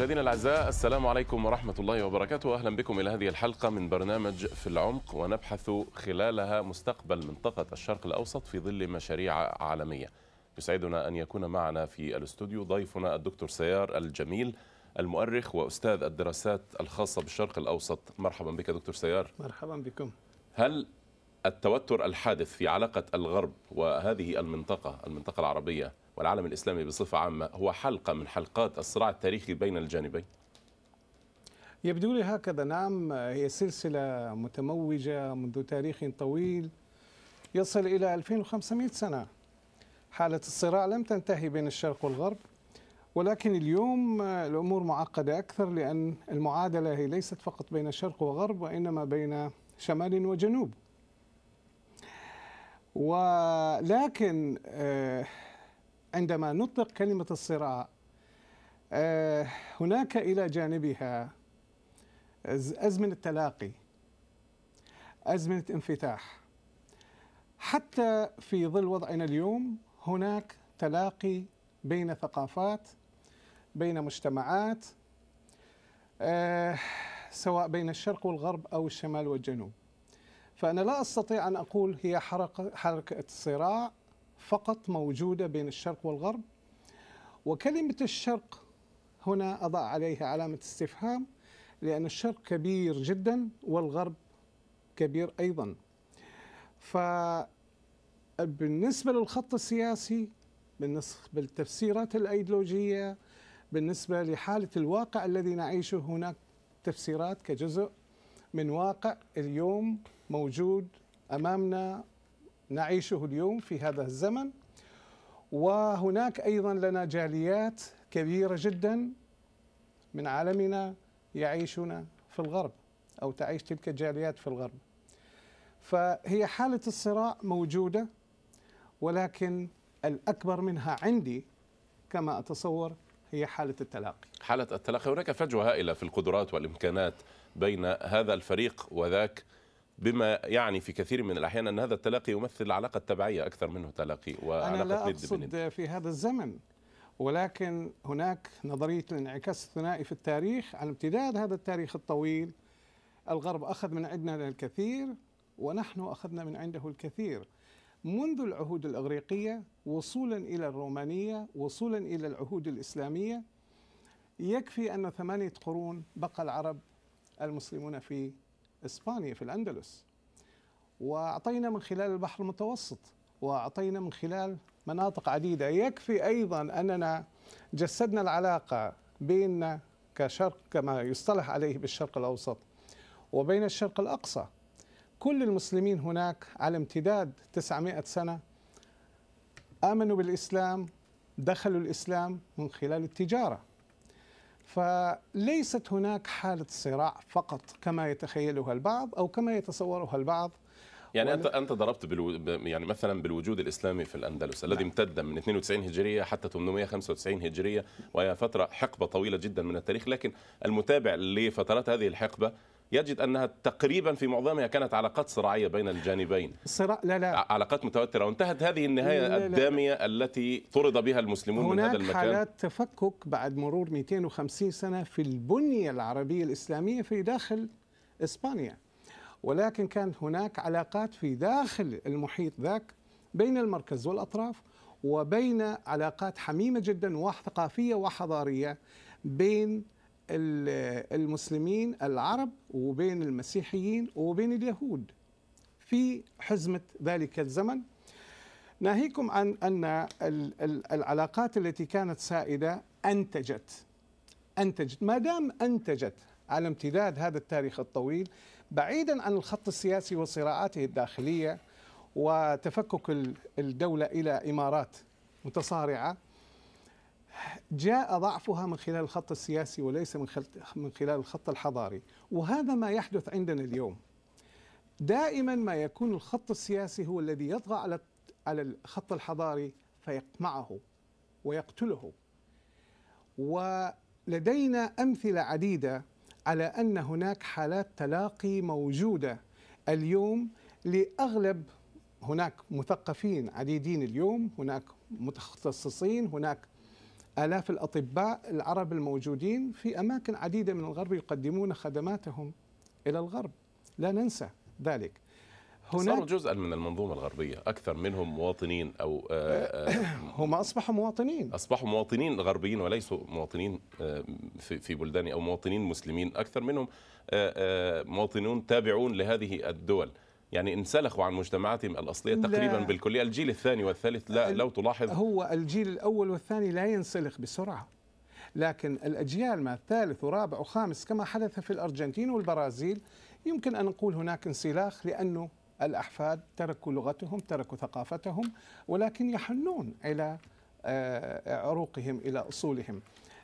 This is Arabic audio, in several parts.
مشاهدينا الاعزاء السلام عليكم ورحمه الله وبركاته اهلا بكم الى هذه الحلقه من برنامج في العمق ونبحث خلالها مستقبل منطقه الشرق الاوسط في ظل مشاريع عالميه يسعدنا ان يكون معنا في الاستوديو ضيفنا الدكتور سيار الجميل المؤرخ واستاذ الدراسات الخاصه بالشرق الاوسط مرحبا بك دكتور سيار مرحبا بكم هل التوتر الحادث في علاقه الغرب وهذه المنطقه المنطقه العربيه والعالم الإسلامي بصفة عامة هو حلقة من حلقات الصراع التاريخي بين الجانبين يبدو لي هكذا نعم هي سلسلة متموجة منذ تاريخ طويل يصل إلى 2500 سنة حالة الصراع لم تنتهي بين الشرق والغرب ولكن اليوم الأمور معقدة أكثر لأن المعادلة هي ليست فقط بين الشرق وغرب وإنما بين شمال وجنوب ولكن آه، عندما نطلق كلمة الصراع آه، هناك إلى جانبها أزمنة تلاقي أزمنة انفتاح حتى في ظل وضعنا اليوم هناك تلاقي بين ثقافات بين مجتمعات آه، سواء بين الشرق والغرب أو الشمال والجنوب فأنا لا أستطيع أن أقول هي حركة, حركة صراع فقط موجودة بين الشرق والغرب وكلمة الشرق هنا أضع عليها علامة استفهام لأن الشرق كبير جدا والغرب كبير أيضا فبالنسبة للخط السياسي بالنسبة للتفسيرات الأيديولوجية بالنسبة لحالة الواقع الذي نعيشه هناك تفسيرات كجزء من واقع اليوم موجود أمامنا نعيشه اليوم في هذا الزمن وهناك أيضا لنا جاليات كبيرة جدا من عالمنا يعيشون في الغرب أو تعيش تلك الجاليات في الغرب فهي حالة الصراع موجودة ولكن الأكبر منها عندي كما أتصور هي حالة التلاقي حالة التلاقي هناك فجوة هائلة في القدرات والإمكانات بين هذا الفريق وذاك بما يعني في كثير من الأحيان أن هذا التلاقي يمثل علاقة تبعية أكثر منه تلاقي وعلاقة أنا لا أقصد في هذا الزمن ولكن هناك نظرية الانعكاس الثنائي في التاريخ على امتداد هذا التاريخ الطويل الغرب أخذ من عندنا الكثير ونحن أخذنا من عنده الكثير منذ العهود الإغريقية وصولا إلى الرومانية وصولا إلى العهود الإسلامية يكفي أن ثمانية قرون بقى العرب المسلمون في إسبانيا في الأندلس وأعطينا من خلال البحر المتوسط وأعطينا من خلال مناطق عديدة يكفي أيضا أننا جسدنا العلاقة بيننا كشرق كما يصطلح عليه بالشرق الأوسط وبين الشرق الأقصى كل المسلمين هناك على امتداد 900 سنة آمنوا بالإسلام دخلوا الإسلام من خلال التجارة فليست هناك حالة صراع فقط كما يتخيلها البعض أو كما يتصورها البعض يعني انت انت ضربت بالو... يعني مثلا بالوجود الاسلامي في الاندلس الذي نعم. امتد من 92 هجريه حتى 895 هجريه وهي فتره حقبه طويله جدا من التاريخ لكن المتابع لفترات هذه الحقبه يجد انها تقريبا في معظمها كانت علاقات صراعيه بين الجانبين صراع لا لا علاقات متوتره وانتهت هذه النهايه لا لا الداميه التي طرد بها المسلمون من هذا المكان هناك حالات تفكك بعد مرور 250 سنه في البنيه العربيه الاسلاميه في داخل اسبانيا ولكن كان هناك علاقات في داخل المحيط ذاك بين المركز والاطراف وبين علاقات حميمه جدا وثقافيه وحضاريه بين المسلمين العرب وبين المسيحيين وبين اليهود في حزمة ذلك الزمن ناهيكم عن أن العلاقات التي كانت سائدة أنتجت أنتجت ما دام أنتجت على امتداد هذا التاريخ الطويل بعيدا عن الخط السياسي وصراعاته الداخلية وتفكك الدولة إلى إمارات متصارعة جاء ضعفها من خلال الخط السياسي وليس من من خلال الخط الحضاري وهذا ما يحدث عندنا اليوم دائما ما يكون الخط السياسي هو الذي يطغى على على الخط الحضاري فيقمعه ويقتله ولدينا امثله عديده على ان هناك حالات تلاقي موجوده اليوم لاغلب هناك مثقفين عديدين اليوم هناك متخصصين هناك آلاف الأطباء العرب الموجودين في أماكن عديدة من الغرب يقدمون خدماتهم إلى الغرب لا ننسى ذلك هناك صاروا جزءا من المنظومه الغربيه اكثر منهم مواطنين او آه، آه، هم اصبحوا مواطنين اصبحوا مواطنين غربيين وليسوا مواطنين آه، في بلدان او مواطنين مسلمين اكثر منهم مواطنون تابعون لهذه الدول يعني انسلخوا عن مجتمعاتهم الأصلية تقريبا بالكلية الجيل الثاني والثالث لا لو تلاحظ هو الجيل الأول والثاني لا ينسلخ بسرعة لكن الأجيال ما الثالث ورابع وخامس كما حدث في الأرجنتين والبرازيل يمكن أن نقول هناك انسلاخ لأنه الأحفاد تركوا لغتهم تركوا ثقافتهم ولكن يحنون إلى آه، عروقهم إلى أصولهم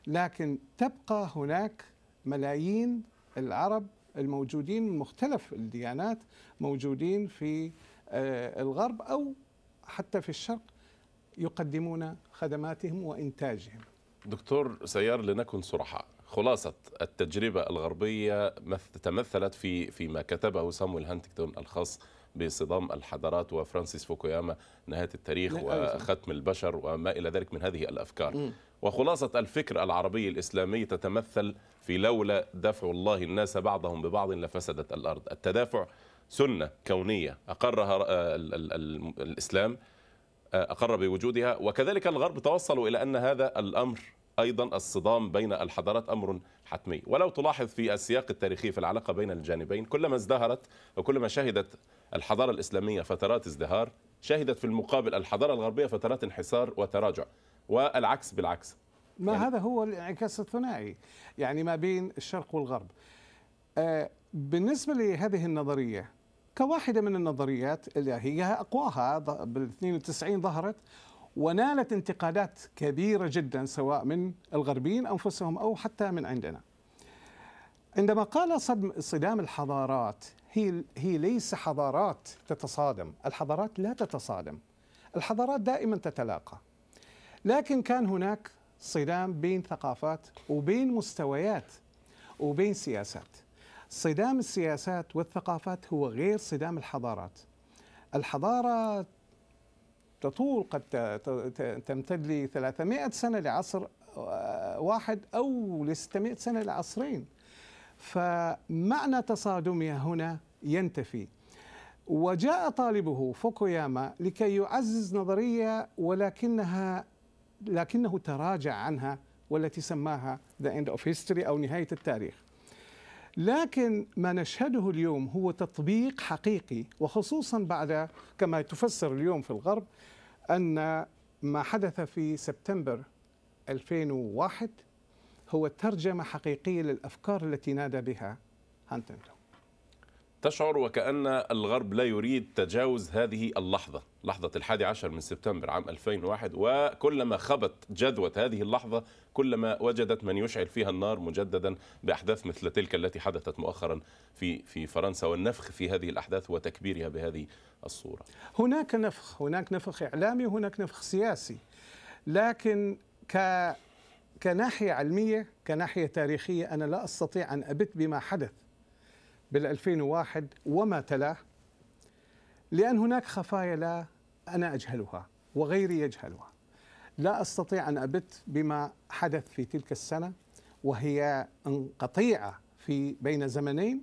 لكن تبقى هناك ملايين العرب الموجودين من مختلف الديانات موجودين في آه، الغرب أو حتى في الشرق يقدمون خدماتهم وإنتاجهم دكتور سيار لنكن صرحاء خلاصة التجربة الغربية تمثلت في فيما كتبه سامويل هانتينغتون الخاص بصدام الحضارات وفرانسيس فوكوياما نهاية التاريخ وختم البشر وما إلى ذلك من هذه الأفكار وخلاصة الفكر العربي الإسلامي تتمثل في لولا دفع الله الناس بعضهم ببعض لفسدت الأرض التدافع سنة كونية أقرها آه، الإسلام آه، أقر بوجودها وكذلك الغرب توصلوا إلى أن هذا الأمر أيضا الصدام بين الحضارات أمر حتمي ولو تلاحظ في السياق التاريخي في العلاقة بين الجانبين كلما ازدهرت وكلما شهدت الحضارة الإسلامية فترات ازدهار شهدت في المقابل الحضارة الغربية فترات انحسار وتراجع والعكس بالعكس ما يعني هذا هو الانعكاس الثنائي يعني ما بين الشرق والغرب آه، بالنسبة لهذه النظرية كواحدة من النظريات اللي هي أقواها بال 92 ظهرت ونالت انتقادات كبيرة جدا سواء من الغربيين أنفسهم أو حتى من عندنا عندما قال صدم صدام الحضارات هي هي ليس حضارات تتصادم، الحضارات لا تتصادم. الحضارات دائما تتلاقى. لكن كان هناك صدام بين ثقافات وبين مستويات وبين سياسات صدام السياسات والثقافات هو غير صدام الحضارات الحضارة تطول قد تمتد ل 300 سنة لعصر آه، واحد أو ل 600 سنة لعصرين فمعنى تصادمها هنا ينتفي وجاء طالبه فوكوياما لكي يعزز نظرية ولكنها لكنه تراجع عنها والتي سماها ذا اند اوف هيستوري أو نهاية التاريخ لكن ما نشهده اليوم هو تطبيق حقيقي وخصوصا بعد كما تفسر اليوم في الغرب أن ما حدث في سبتمبر 2001 هو ترجمة حقيقية للأفكار التي نادى بها هانتنغتون تشعر وكأن الغرب لا يريد تجاوز هذه اللحظة لحظة الحادي عشر من سبتمبر عام 2001 وكلما خبت جذوة هذه اللحظة كلما وجدت من يشعل فيها النار مجددا بأحداث مثل تلك التي حدثت مؤخرا في في فرنسا والنفخ في هذه الأحداث وتكبيرها بهذه الصورة هناك نفخ هناك نفخ إعلامي وهناك نفخ سياسي لكن ك كناحية علمية كناحية تاريخية أنا لا أستطيع أن أبت بما حدث بال2001 وما تلاه لأن هناك خفايا لا أنا أجهلها وغيري يجهلها لا أستطيع أن أبت بما حدث في تلك السنة وهي انقطيعة في بين زمنين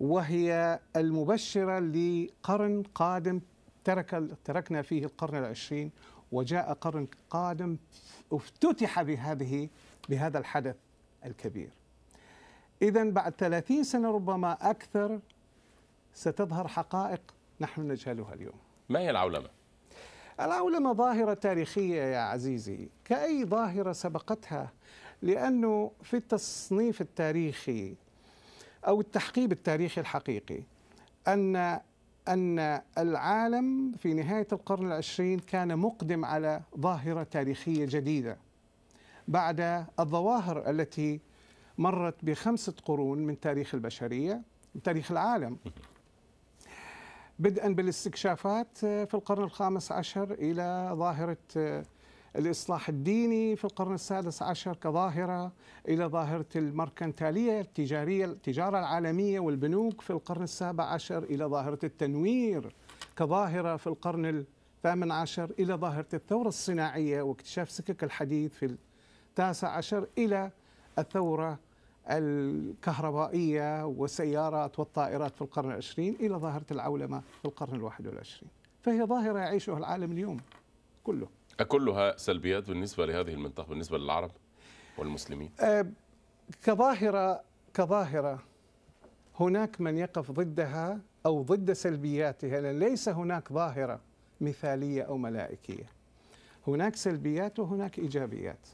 وهي المبشرة لقرن قادم ترك تركنا فيه القرن العشرين وجاء قرن قادم افتتح بهذه بهذا الحدث الكبير إذا بعد 30 سنة ربما أكثر ستظهر حقائق نحن نجهلها اليوم ما هي العولمة؟ العولمة ظاهرة تاريخية يا عزيزي كأي ظاهرة سبقتها لأنه في التصنيف التاريخي أو التحقيب التاريخي الحقيقي أن أن العالم في نهاية القرن العشرين كان مقدم على ظاهرة تاريخية جديدة بعد الظواهر التي مرت بخمسة قرون من تاريخ البشرية من تاريخ العالم بدءا بالاستكشافات آه، في القرن الخامس عشر إلى ظاهرة آه، الإصلاح الديني في القرن السادس عشر كظاهرة إلى ظاهرة المركنتالية التجارية التجارة العالمية والبنوك في القرن السابع عشر إلى ظاهرة التنوير كظاهرة في القرن الثامن عشر إلى ظاهرة الثورة الصناعية واكتشاف سكك الحديد في التاسع عشر إلى الثورة الكهربائية والسيارات والطائرات في القرن العشرين إلى ظاهرة العولمة في القرن الواحد والعشرين فهي ظاهرة يعيشها العالم اليوم كله أكلها سلبيات بالنسبة لهذه المنطقة بالنسبة للعرب والمسلمين أه، كظاهرة كظاهرة هناك من يقف ضدها أو ضد سلبياتها لأن ليس هناك ظاهرة مثالية أو ملائكية هناك سلبيات وهناك إيجابيات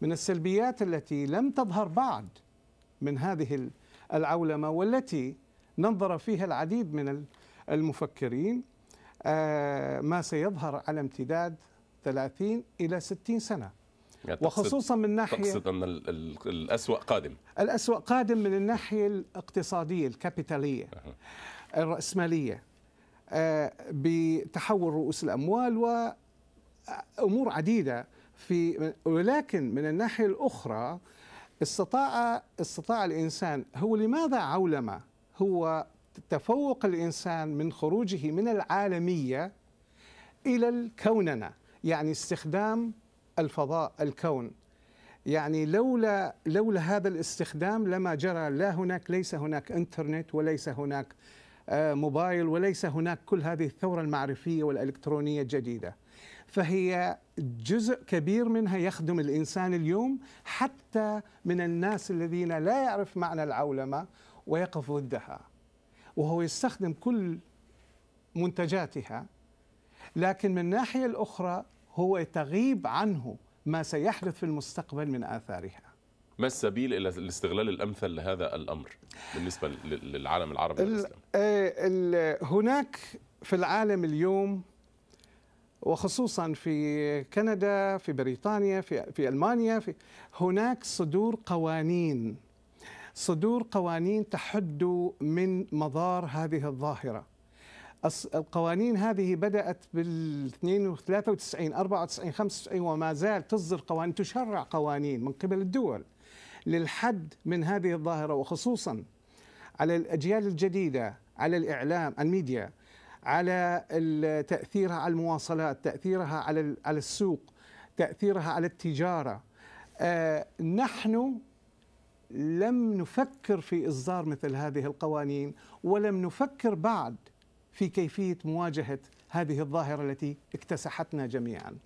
من السلبيات التي لم تظهر بعد من هذه العولمة والتي نظر فيها العديد من المفكرين آه، ما سيظهر على امتداد 30 إلى 60 سنة يعني وخصوصا من ناحية تقصد أن الأسوأ قادم الأسوأ قادم من الناحية الاقتصادية الكابيتالية الرأسمالية آه، بتحول رؤوس الأموال وأمور عديدة في ولكن من الناحية الأخرى استطاع استطاع الإنسان هو لماذا عولمة هو تفوق الإنسان من خروجه من العالمية إلى الكوننا يعني استخدام الفضاء الكون يعني لولا لولا هذا الاستخدام لما جرى لا هناك ليس هناك انترنت وليس هناك آه، موبايل وليس هناك كل هذه الثوره المعرفيه والالكترونيه الجديده فهي جزء كبير منها يخدم الإنسان اليوم حتى من الناس الذين لا يعرف معنى العولمة ويقف ضدها وهو يستخدم كل منتجاتها لكن من الناحية الأخرى هو تغيب عنه ما سيحدث في المستقبل من آثارها ما السبيل الى الاستغلال الامثل لهذا الامر بالنسبه للعالم العربي والاسلامي؟ آه، هناك في العالم اليوم وخصوصا في كندا في بريطانيا في في المانيا في هناك صدور قوانين صدور قوانين تحد من مضار هذه الظاهره القوانين هذه بدأت بال 93 94 95 وما زال تصدر قوانين تشرع قوانين من قبل الدول للحد من هذه الظاهرة وخصوصا على الأجيال الجديدة على الإعلام الميديا على تاثيرها على المواصلات تاثيرها على على السوق تاثيرها على التجاره آه، نحن لم نفكر في اصدار مثل هذه القوانين ولم نفكر بعد في كيفيه مواجهه هذه الظاهره التي اكتسحتنا جميعا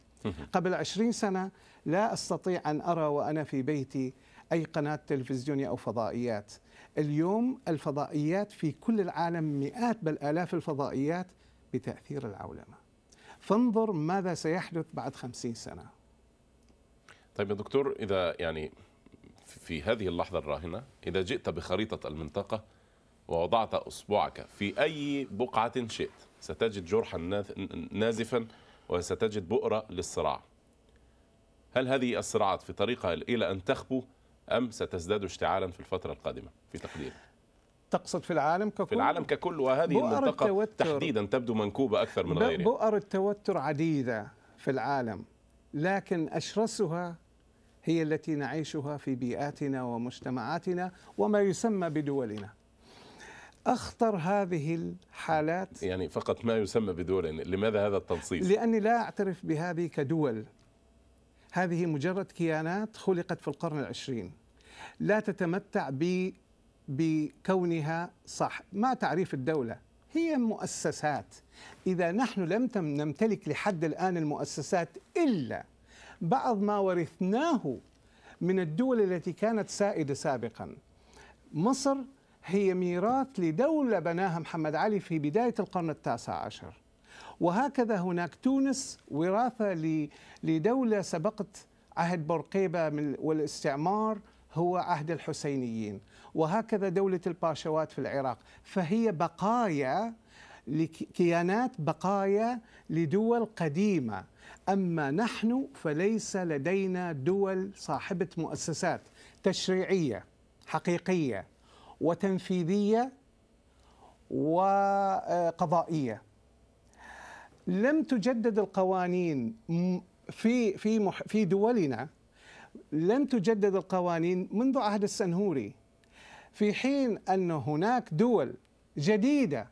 قبل عشرين سنه لا استطيع ان ارى وانا في بيتي اي قناه تلفزيونيه او فضائيات اليوم الفضائيات في كل العالم مئات بل آلاف الفضائيات بتأثير العولمة فانظر ماذا سيحدث بعد خمسين سنة طيب يا دكتور إذا يعني في هذه اللحظة الراهنة إذا جئت بخريطة المنطقة ووضعت أصبعك في أي بقعة شئت ستجد جرحا نازفا وستجد بؤرة للصراع هل هذه الصراعات في طريقها إلى أن تخبو أم ستزداد اشتعالا في الفترة القادمة في تقديرك؟ تقصد في العالم ككل في العالم ككل وهذه المنطقة التوتر تحديدا تبدو منكوبة أكثر من غيرها بؤر التوتر عديدة في العالم لكن أشرسها هي التي نعيشها في بيئاتنا ومجتمعاتنا وما يسمى بدولنا أخطر هذه الحالات يعني فقط ما يسمى بدول لماذا هذا التنصيص؟ لأني لا أعترف بهذه كدول هذه مجرد كيانات خلقت في القرن العشرين لا تتمتع ب بكونها صح ما تعريف الدولة هي مؤسسات إذا نحن لم نمتلك لحد الآن المؤسسات إلا بعض ما ورثناه من الدول التي كانت سائدة سابقا مصر هي ميراث لدولة بناها محمد علي في بداية القرن التاسع عشر وهكذا هناك تونس وراثة لدولة سبقت عهد بورقيبة والاستعمار هو عهد الحسينيين وهكذا دولة الباشوات في العراق فهي بقايا لكيانات بقايا لدول قديمة أما نحن فليس لدينا دول صاحبة مؤسسات تشريعية حقيقية وتنفيذية وقضائية لم تجدد القوانين في في في دولنا لم تجدد القوانين منذ عهد السنهوري في حين ان هناك دول جديده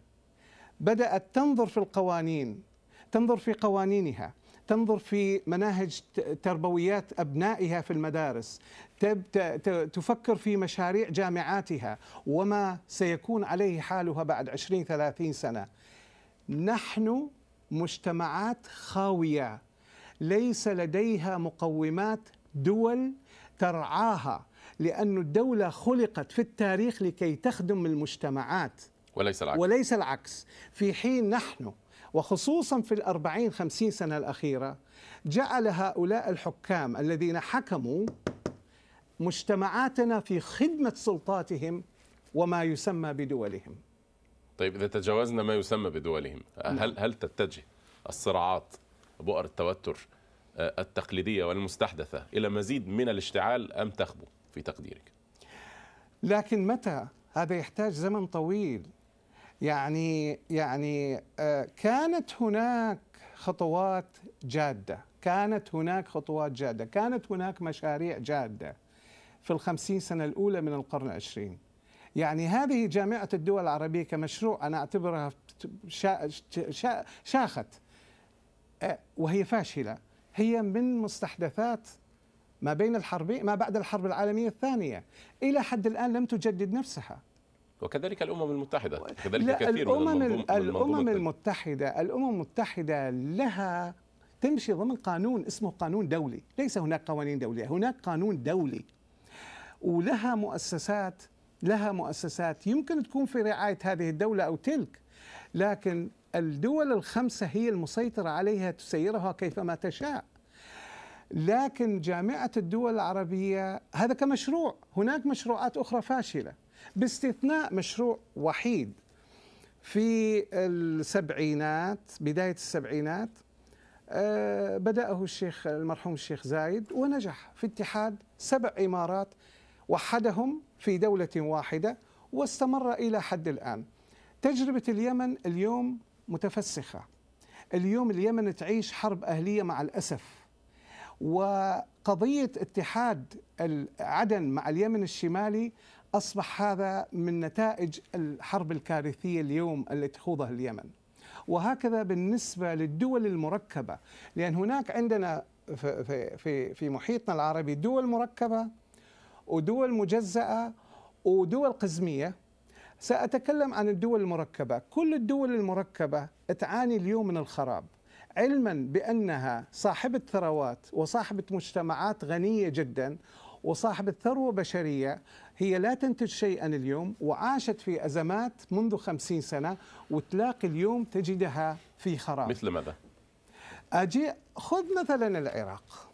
بدات تنظر في القوانين تنظر في قوانينها تنظر في مناهج تربويات ابنائها في المدارس تفكر في مشاريع جامعاتها وما سيكون عليه حالها بعد 20 30 سنه نحن مجتمعات خاويه ليس لديها مقومات دول ترعاها لأن الدولة خلقت في التاريخ لكي تخدم المجتمعات وليس العكس وليس العكس في حين نحن وخصوصا في الأربعين خمسين سنة الأخيرة جعل هؤلاء الحكام الذين حكموا مجتمعاتنا في خدمة سلطاتهم وما يسمى بدولهم طيب إذا تجاوزنا ما يسمى بدولهم نعم. هل هل تتجه الصراعات بؤر التوتر آه، التقليدية والمستحدثة إلى مزيد من الاشتعال أم تخبو في تقديرك؟ لكن متى؟ هذا يحتاج زمن طويل يعني يعني آه، كانت هناك خطوات جادة كانت هناك خطوات جادة كانت هناك مشاريع جادة في الخمسين سنة الأولى من القرن العشرين يعني هذه جامعة الدول العربية كمشروع أنا أعتبرها شاخت وهي فاشلة هي من مستحدثات ما بين الحربين ما بعد الحرب العالمية الثانية إلى حد الآن لم تجدد نفسها وكذلك الامم المتحده كذلك لا كثير الامم من الامم المتحده الامم المتحده لها تمشي ضمن قانون اسمه قانون دولي ليس هناك قوانين دوليه هناك قانون دولي ولها مؤسسات لها مؤسسات يمكن تكون في رعايه هذه الدوله او تلك لكن الدول الخمسه هي المسيطره عليها تسيرها كيفما تشاء لكن جامعه الدول العربيه هذا كمشروع هناك مشروعات اخرى فاشله باستثناء مشروع وحيد في السبعينات بدايه السبعينات آه، بدأه الشيخ المرحوم الشيخ زايد ونجح في اتحاد سبع إمارات وحدهم في دولة واحدة واستمر إلى حد الآن تجربة اليمن اليوم متفسخة اليوم اليمن تعيش حرب أهلية مع الأسف وقضية اتحاد عدن مع اليمن الشمالي أصبح هذا من نتائج الحرب الكارثية اليوم التي تخوضها اليمن وهكذا بالنسبة للدول المركبة لأن هناك عندنا في, في, في محيطنا العربي دول مركبة ودول مجزأة ودول قزمية سأتكلم عن الدول المركبة كل الدول المركبة تعاني اليوم من الخراب علما بأنها صاحبة ثروات وصاحبة مجتمعات غنية جدا وصاحبة ثروة بشرية هي لا تنتج شيئا اليوم وعاشت في أزمات منذ خمسين سنة وتلاقي اليوم تجدها في خراب مثل ماذا؟ أجي خذ مثلا العراق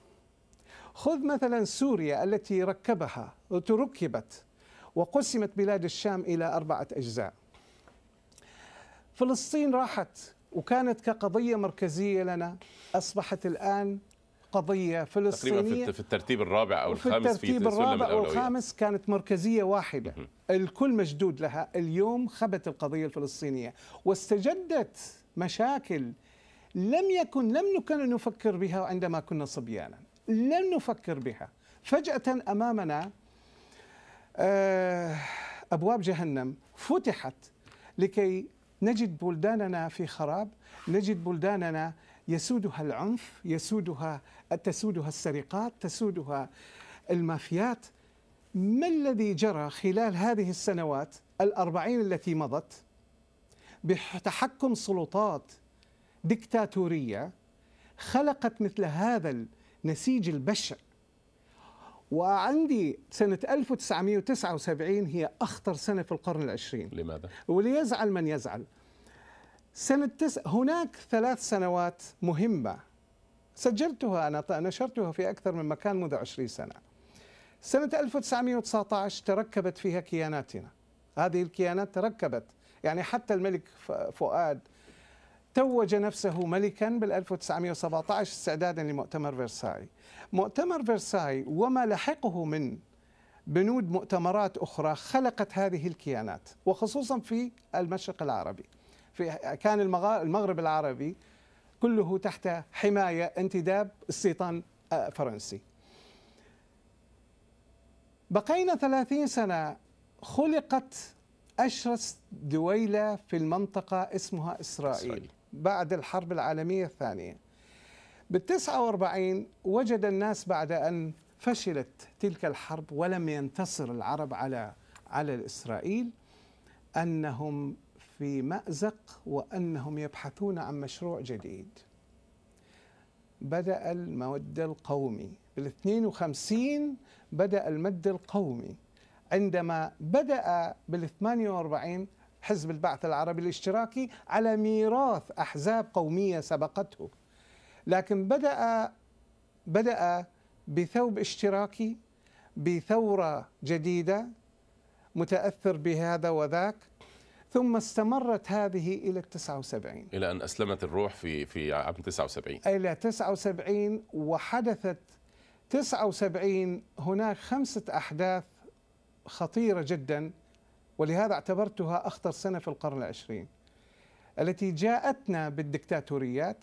خذ مثلا سوريا التي ركبها تركبت وقسمت بلاد الشام إلى أربعة أجزاء فلسطين راحت وكانت كقضية مركزية لنا أصبحت الآن قضية فلسطينية تقريبا في الترتيب الرابع أو الخامس في الترتيب في الرابع أو الخامس كانت مركزية واحدة الكل مشدود لها اليوم خبت القضية الفلسطينية واستجدت مشاكل لم يكن لم نكن نفكر بها عندما كنا صبيانا لم نفكر بها فجأة أمامنا آه، أبواب جهنم فتحت لكي نجد بلداننا في خراب نجد بلداننا يسودها العنف يسودها تسودها السرقات تسودها المافيات ما الذي جرى خلال هذه السنوات الأربعين التي مضت بتحكم سلطات دكتاتورية خلقت مثل هذا نسيج البشع وعندي سنة 1979 هي أخطر سنة في القرن العشرين لماذا؟ وليزعل من يزعل سنة تس... هناك ثلاث سنوات مهمة سجلتها أنا نشرتها في أكثر من مكان منذ 20 سنة سنة 1919 تركبت فيها كياناتنا هذه الكيانات تركبت يعني حتى الملك فؤاد توج نفسه ملكا بال 1917 استعدادا لمؤتمر فرساي. مؤتمر فرساي وما لحقه من بنود مؤتمرات اخرى خلقت هذه الكيانات وخصوصا في المشرق العربي. في كان المغرب العربي كله تحت حمايه انتداب استيطان آه، فرنسي. بقينا 30 سنه خلقت أشرس دويلة في المنطقة اسمها إسرائيل, إسرائيل. بعد الحرب العالمية الثانية بالتسعة واربعين وجد الناس بعد أن فشلت تلك الحرب ولم ينتصر العرب على على إسرائيل أنهم في مأزق وأنهم يبحثون عن مشروع جديد بدأ المد القومي بالاثنين وخمسين بدأ المد القومي عندما بدأ بال واربعين حزب البعث العربي الاشتراكي على ميراث احزاب قوميه سبقته لكن بدا بدا بثوب اشتراكي بثوره جديده متاثر بهذا وذاك ثم استمرت هذه الى 79 الى ان اسلمت الروح في في عام 79 الى 79 وحدثت 79 هناك خمسه احداث خطيره جدا ولهذا اعتبرتها أخطر سنة في القرن العشرين التي جاءتنا بالدكتاتوريات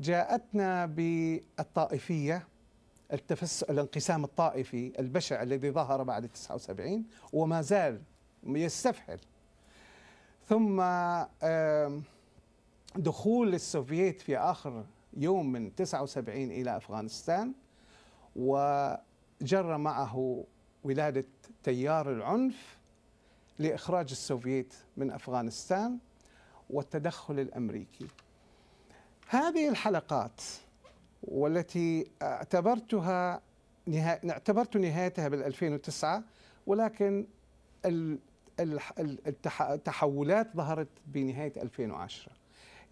جاءتنا بالطائفية التفس... الانقسام الطائفي البشع الذي ظهر بعد 79 وما زال يستفحل ثم دخول السوفييت في آخر يوم من 79 إلى أفغانستان وجر معه ولادة تيار العنف لإخراج السوفييت من أفغانستان والتدخل الأمريكي هذه الحلقات والتي اعتبرتها نها... اعتبرت نهايتها بال 2009 ولكن التحولات ظهرت بنهاية 2010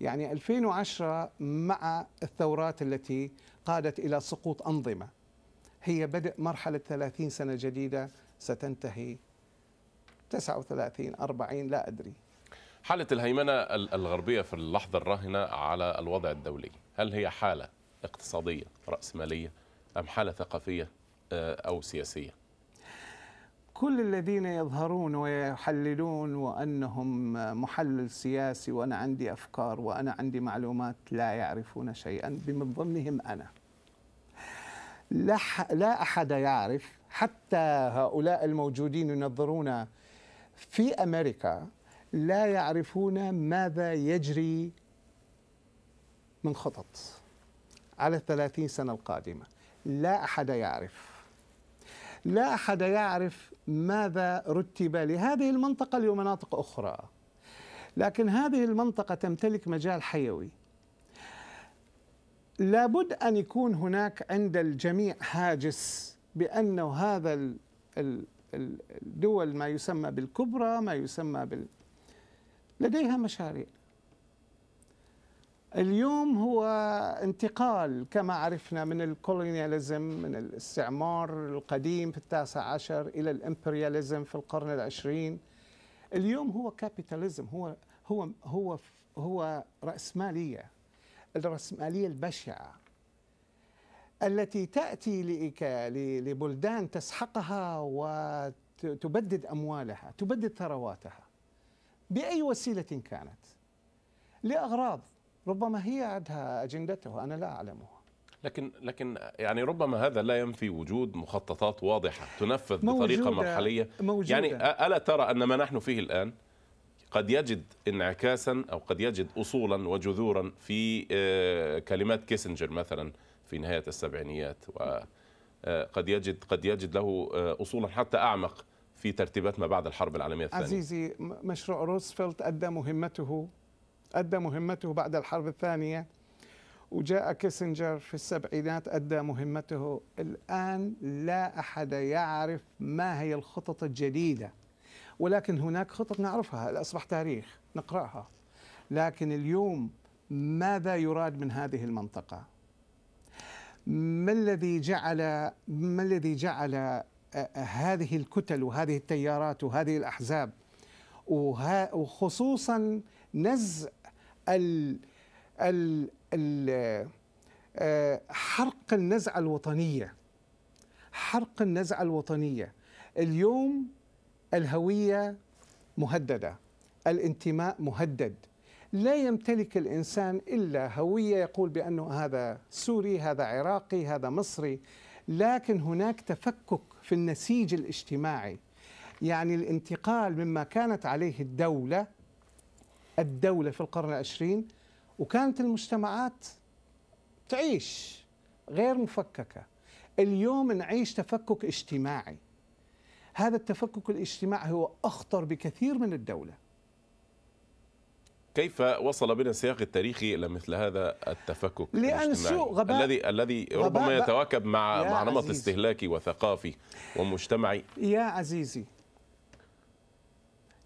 يعني 2010 مع الثورات التي قادت إلى سقوط أنظمة هي بدء مرحلة 30 سنة جديدة ستنتهي 39 40 لا أدري حالة الهيمنة الغربية في اللحظة الراهنة على الوضع الدولي هل هي حالة اقتصادية رأسمالية أم حالة ثقافية آه، أو سياسية؟ كل الذين يظهرون ويحللون وأنهم محلل سياسي وأنا عندي أفكار وأنا عندي معلومات لا يعرفون شيئا بمن ضمنهم أنا لا, أحد يعرف حتى هؤلاء الموجودين ينظرون في امريكا لا يعرفون ماذا يجري من خطط على الثلاثين سنة القادمة لا أحد يعرف لا أحد يعرف ماذا رتب لهذه المنطقة لمناطق أخرى لكن هذه المنطقة تمتلك مجال حيوي لابد أن يكون هناك عند الجميع هاجس بأنه هذا الدول ما يسمى بالكبرى ما يسمى بال لديها مشاريع اليوم هو انتقال كما عرفنا من الكولونياليزم من الاستعمار القديم في التاسع عشر إلى الامبرياليزم في القرن العشرين اليوم هو كابيتاليزم هو هو هو هو رأسمالية الرأسمالية البشعة التي تأتي لبلدان تسحقها وتبدد أموالها تبدد ثرواتها بأي وسيلة كانت لأغراض ربما هي عندها أجندته أنا لا أعلمها لكن لكن يعني ربما هذا لا ينفي وجود مخططات واضحه تنفذ موجودة بطريقه مرحليه يعني موجودة يعني الا ترى ان ما نحن فيه الان قد يجد انعكاسا او قد يجد اصولا وجذورا في آه، كلمات كيسنجر مثلا في نهاية السبعينيات وقد آه، يجد قد يجد له آه، أصولا حتى أعمق في ترتيبات ما بعد الحرب العالمية الثانية عزيزي مشروع روزفلت أدى مهمته أدى مهمته بعد الحرب الثانية وجاء كيسنجر في السبعينات أدى مهمته الآن لا أحد يعرف ما هي الخطط الجديدة ولكن هناك خطط نعرفها أصبح تاريخ نقرأها لكن اليوم ماذا يراد من هذه المنطقة ما الذي جعل ما الذي جعل آه، آه، هذه الكتل وهذه التيارات وهذه الاحزاب وخصوصا نزع ال ال ال آه، حرق النزعه الوطنيه حرق النزعه الوطنيه اليوم الهويه مهدده الانتماء مهدد لا يمتلك الإنسان إلا هوية يقول بأنه هذا سوري هذا عراقي هذا مصري لكن هناك تفكك في النسيج الاجتماعي يعني الانتقال مما كانت عليه الدولة الدولة في القرن العشرين وكانت المجتمعات تعيش غير مفككة اليوم نعيش تفكك اجتماعي هذا التفكك الاجتماعي هو أخطر بكثير من الدولة كيف وصل بنا السياق التاريخي الى مثل هذا التفكك لان السوء غباء الذي الذي ربما يتواكب مع مع نمط استهلاكي وثقافي ومجتمعي يا عزيزي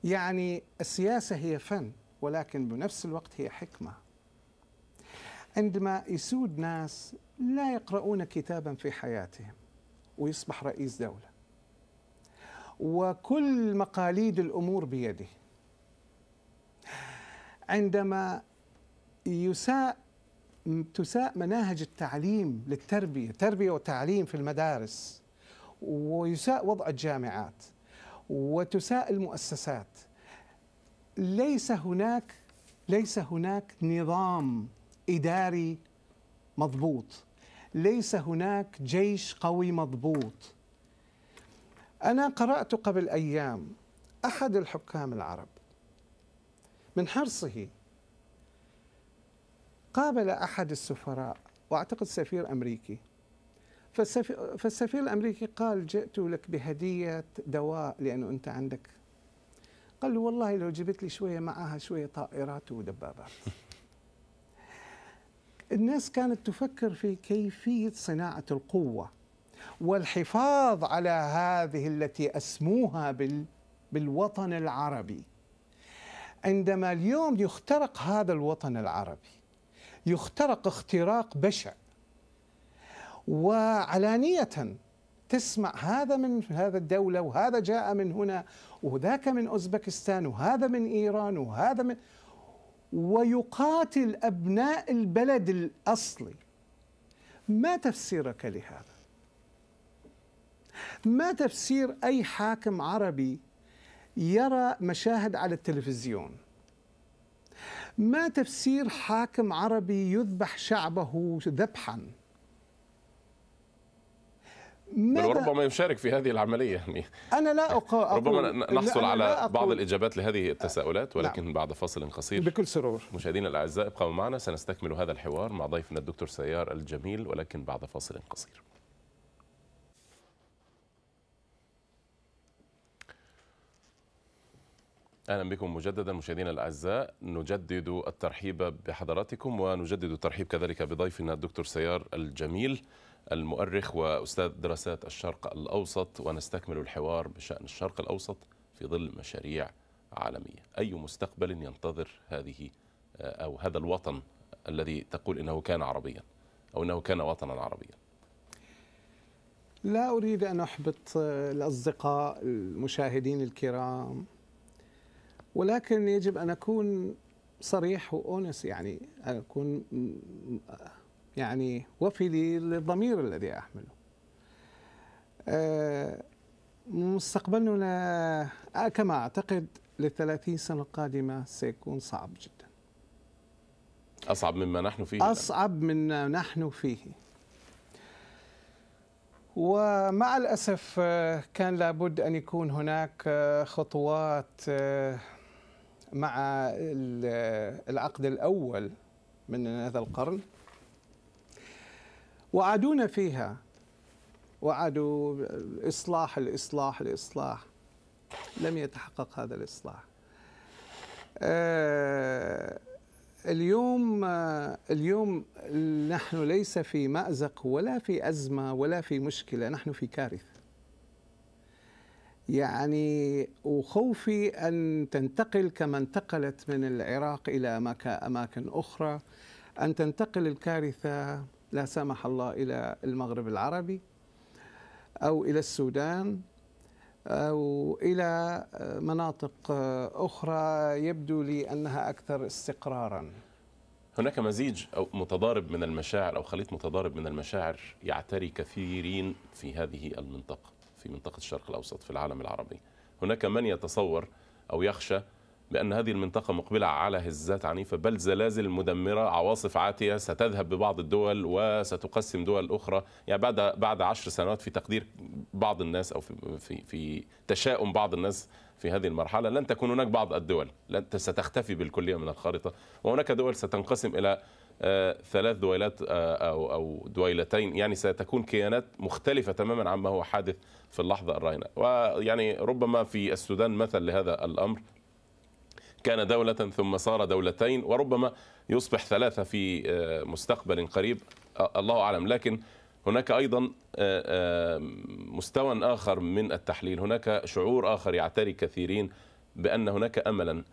يعني السياسه هي فن ولكن بنفس الوقت هي حكمه عندما يسود ناس لا يقرؤون كتابا في حياتهم ويصبح رئيس دوله وكل مقاليد الامور بيده عندما يساء تساء مناهج التعليم للتربية تربية وتعليم في المدارس ويساء وضع الجامعات وتساء المؤسسات ليس هناك ليس هناك نظام إداري مضبوط ليس هناك جيش قوي مضبوط أنا قرأت قبل أيام أحد الحكام العرب من حرصه قابل أحد السفراء وأعتقد سفير أمريكي فالسفير الأمريكي قال جئت لك بهدية دواء لأنه أنت عندك قال له والله لو جبت لي شوية معها شوية طائرات ودبابات الناس كانت تفكر في كيفية صناعة القوة والحفاظ على هذه التي أسموها بالوطن العربي عندما اليوم يخترق هذا الوطن العربي يخترق اختراق بشع وعلانية تسمع هذا من هذا الدولة وهذا جاء من هنا وذاك من أوزبكستان وهذا من إيران وهذا من ويقاتل أبناء البلد الأصلي ما تفسيرك لهذا؟ ما تفسير أي حاكم عربي يرى مشاهد على التلفزيون ما تفسير حاكم عربي يذبح شعبه ذبحا بل وربما يشارك في هذه العملية يعني أنا لا أقول ربما نحصل على بعض الإجابات لهذه التساؤلات آه، نعم. ولكن لا. بعد فاصل قصير بكل سرور مشاهدينا الأعزاء ابقوا معنا سنستكمل هذا الحوار مع ضيفنا الدكتور سيار الجميل ولكن بعد فاصل قصير اهلا بكم مجددا مشاهدينا الاعزاء نجدد الترحيب بحضراتكم ونجدد الترحيب كذلك بضيفنا الدكتور سيار الجميل المؤرخ واستاذ دراسات الشرق الاوسط ونستكمل الحوار بشان الشرق الاوسط في ظل مشاريع عالميه اي مستقبل ينتظر هذه او هذا الوطن الذي تقول انه كان عربيا او انه كان وطنا عربيا لا اريد ان احبط الاصدقاء المشاهدين الكرام ولكن يجب ان اكون صريح وأونس يعني أن أكون يعني وفي للضمير الذي أحمله آه، مستقبلنا آه، كما أعتقد للثلاثين سنة القادمة سيكون صعب جدا أصعب مما نحن فيه أصعب مما نحن فيه ومع الأسف آه، كان لابد أن يكون هناك خطوات مع العقد الأول من هذا القرن وعدونا فيها وعادوا إصلاح الإصلاح الإصلاح لم يتحقق هذا الإصلاح آه، اليوم آه، اليوم نحن ليس في مأزق ولا في أزمة ولا في مشكلة نحن في كارثة يعني وخوفي أن تنتقل كما انتقلت من العراق إلى أماكن أخرى أن تنتقل الكارثة لا سمح الله إلى المغرب العربي أو إلى السودان أو إلى مناطق أخرى يبدو لي أنها أكثر استقرارا هناك مزيج أو متضارب من المشاعر أو خليط متضارب من المشاعر يعتري كثيرين في هذه المنطقة في منطقة الشرق الأوسط في العالم العربي هناك من يتصور أو يخشى بأن هذه المنطقة مقبلة على هزات عنيفة بل زلازل مدمرة عواصف عاتية ستذهب ببعض الدول وستقسم دول أخرى يعني بعد بعد عشر سنوات في تقدير بعض الناس أو في في, في تشاؤم بعض الناس في هذه المرحلة لن تكون هناك بعض الدول لن ستختفي بالكلية من الخارطة وهناك دول ستنقسم إلى ثلاث دويلات آه، او او دويلتين يعني ستكون كيانات مختلفه تماما عما هو حادث في اللحظه الراهنه ويعني ربما في السودان مثل لهذا الامر كان دولة ثم صار دولتين وربما يصبح ثلاثة في آه، مستقبل قريب الله أعلم لكن هناك أيضا آه، مستوى آخر من التحليل هناك شعور آخر يعتري كثيرين بأن هناك أملا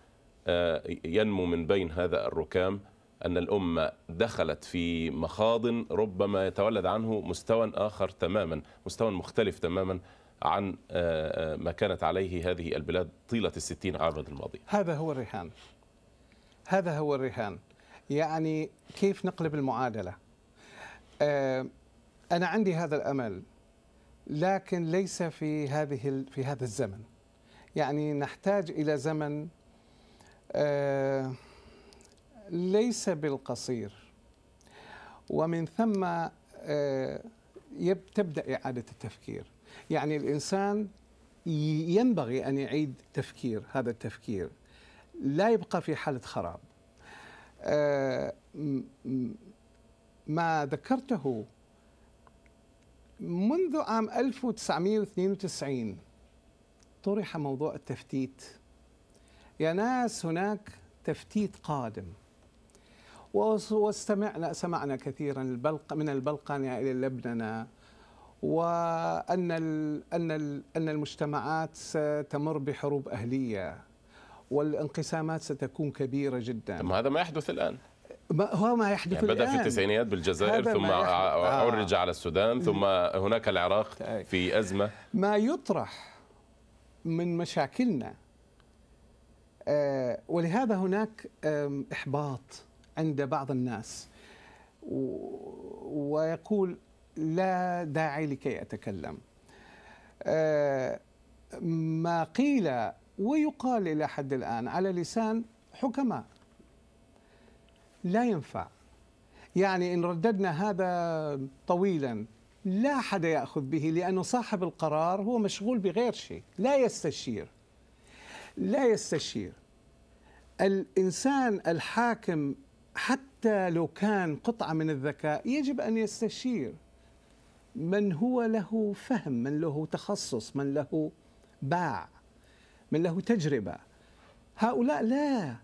ينمو من بين هذا الركام أن الأمة دخلت في مخاض ربما يتولد عنه مستوى آخر تماما مستوى مختلف تماما عن آه، آه، ما كانت عليه هذه البلاد طيلة الستين عاما الماضية هذا هو الرهان هذا هو الرهان يعني كيف نقلب المعادلة آه، أنا عندي هذا الأمل لكن ليس في هذه في هذا الزمن يعني نحتاج إلى زمن آه ليس بالقصير ومن ثم آه، تبدا اعاده التفكير يعني الانسان ينبغي ان يعيد تفكير هذا التفكير لا يبقى في حاله خراب آه، ما ذكرته منذ عام 1992 طرح موضوع التفتيت يا ناس هناك تفتيت قادم واستمعنا سمعنا كثيرا البلق من البلقان إلى لبنان وأن أن أن المجتمعات ستمر بحروب أهلية والانقسامات ستكون كبيرة جدا ما هذا ما يحدث الآن ما هو ما يحدث يعني بدأ الآن. في التسعينيات بالجزائر ثم آه. عرج آه. على السودان ثم هناك العراق طيب. في أزمة ما يطرح من مشاكلنا آه، ولهذا هناك إحباط عند بعض الناس ويقول لا داعي لكي أتكلم آه، ما قيل ويقال إلى حد الآن على لسان حكماء لا ينفع يعني إن رددنا هذا طويلا لا أحد يأخذ به لأنه صاحب القرار هو مشغول بغير شيء لا يستشير لا يستشير الإنسان الحاكم حتى لو كان قطعة من الذكاء يجب أن يستشير من هو له فهم من له تخصص من له باع من له تجربة هؤلاء لا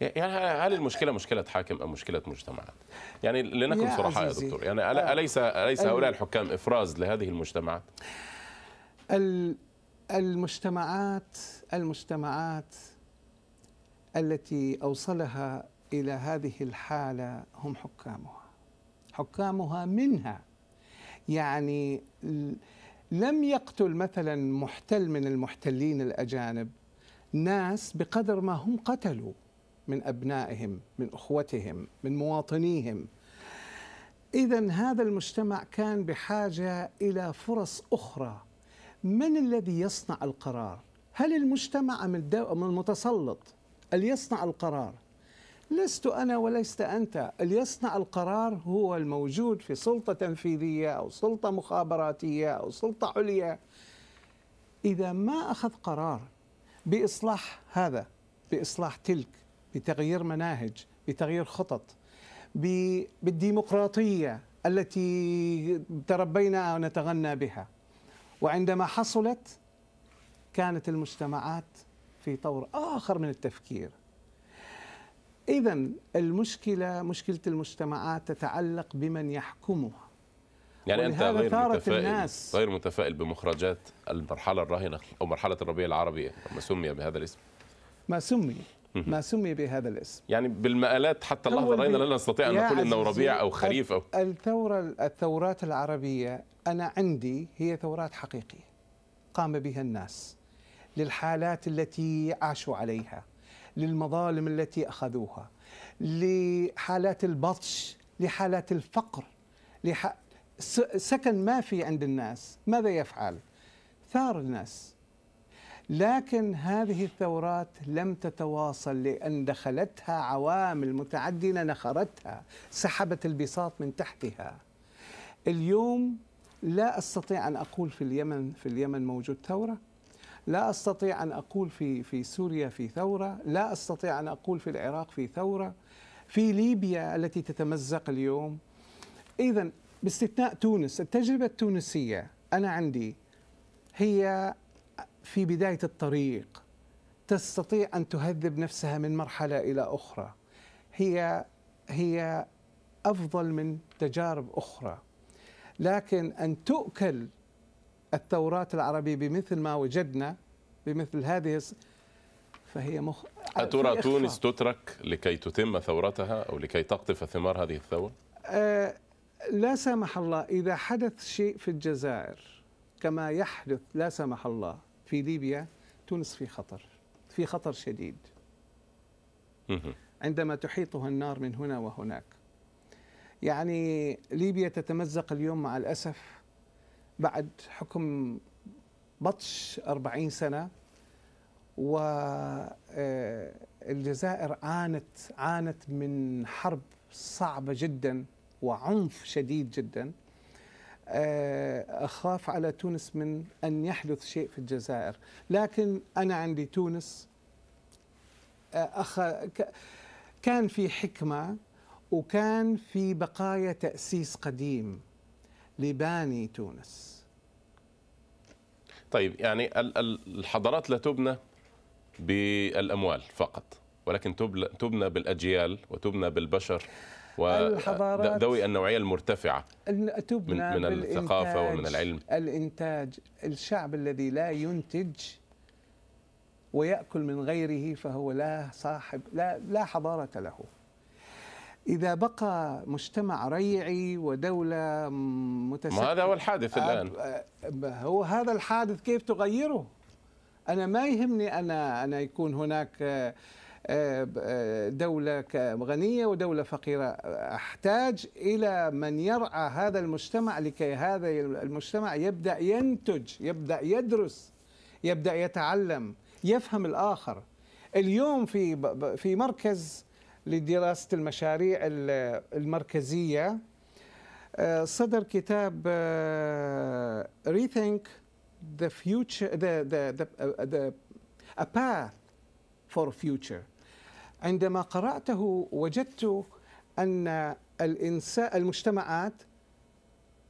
يعني هل المشكله مشكله حاكم ام مشكله مجتمعات؟ يعني لنكن صراحة يا دكتور يعني آه. اليس اليس هؤلاء الحكام افراز لهذه المجتمعات؟ المجتمعات المجتمعات التي أوصلها إلى هذه الحالة هم حكامها حكامها منها يعني لم يقتل مثلا محتل من المحتلين الأجانب ناس بقدر ما هم قتلوا من أبنائهم من أخوتهم من مواطنيهم إذا هذا المجتمع كان بحاجة إلى فرص أخرى من الذي يصنع القرار؟ هل المجتمع أم المتسلط؟ اللي يصنع القرار لست انا ولست انت اللي يصنع القرار هو الموجود في سلطه تنفيذيه او سلطه مخابراتيه او سلطه عليا اذا ما اخذ قرار باصلاح هذا باصلاح تلك بتغيير مناهج بتغيير خطط بالديمقراطيه التي تربينا ونتغنى بها وعندما حصلت كانت المجتمعات في طور آخر من التفكير إذا المشكلة مشكلة المجتمعات تتعلق بمن يحكمها يعني أنت غير متفائل الناس غير متفائل بمخرجات المرحلة الراهنة أو مرحلة الربيع العربية ما سمي بهذا الاسم ما سمي ما سمي بهذا الاسم يعني بالمآلات حتى اللحظة رأينا لا نستطيع أن نقول أنه ربيع أو خريف أو الثورة الثورات العربية أنا عندي هي ثورات حقيقية قام بها الناس للحالات التي عاشوا عليها للمظالم التي اخذوها لحالات البطش لحالات الفقر لح... سكن ما في عند الناس ماذا يفعل ثار الناس لكن هذه الثورات لم تتواصل لأن دخلتها عوامل متعددة نخرتها سحبت البساط من تحتها اليوم لا أستطيع أن أقول في اليمن في اليمن موجود ثورة لا استطيع ان اقول في في سوريا في ثوره، لا استطيع ان اقول في العراق في ثوره، في ليبيا التي تتمزق اليوم. اذا باستثناء تونس، التجربه التونسيه انا عندي هي في بدايه الطريق تستطيع ان تهذب نفسها من مرحله الى اخرى. هي هي افضل من تجارب اخرى. لكن ان تؤكل التوراة العربية بمثل ما وجدنا بمثل هذه فهي مخ... أترى تونس تترك لكي تتم ثورتها أو لكي تقطف ثمار هذه الثورة؟ أه لا سمح الله إذا حدث شيء في الجزائر كما يحدث لا سمح الله في ليبيا تونس في خطر في خطر شديد عندما تحيطها النار من هنا وهناك يعني ليبيا تتمزق اليوم مع الأسف بعد حكم بطش 40 سنه والجزائر آه، عانت عانت من حرب صعبه جدا وعنف شديد جدا آه، اخاف على تونس من ان يحدث شيء في الجزائر لكن انا عندي تونس آه، أخ... كان في حكمه وكان في بقايا تاسيس قديم لباني تونس طيب يعني الحضارات لا تبنى بالاموال فقط ولكن تبنى بالاجيال وتبنى بالبشر وذوي النوعيه المرتفعه تبنى من, من الثقافه ومن العلم الانتاج الشعب الذي لا ينتج وياكل من غيره فهو لا صاحب لا لا حضاره له إذا بقى مجتمع ريعي ودولة متسكة ما هذا هو الحادث الآن هو هذا الحادث كيف تغيره أنا ما يهمني أنا أنا يكون هناك آه، آه، دولة غنية ودولة فقيرة أحتاج إلى من يرعى هذا المجتمع لكي هذا المجتمع يبدأ ينتج يبدأ يدرس يبدأ يتعلم يفهم الآخر اليوم في في مركز لدراسة المشاريع المركزية آه، صدر كتاب آه، Rethink the Future the, the, the, the, A Path for Future عندما قرأته وجدت أن الإنسان المجتمعات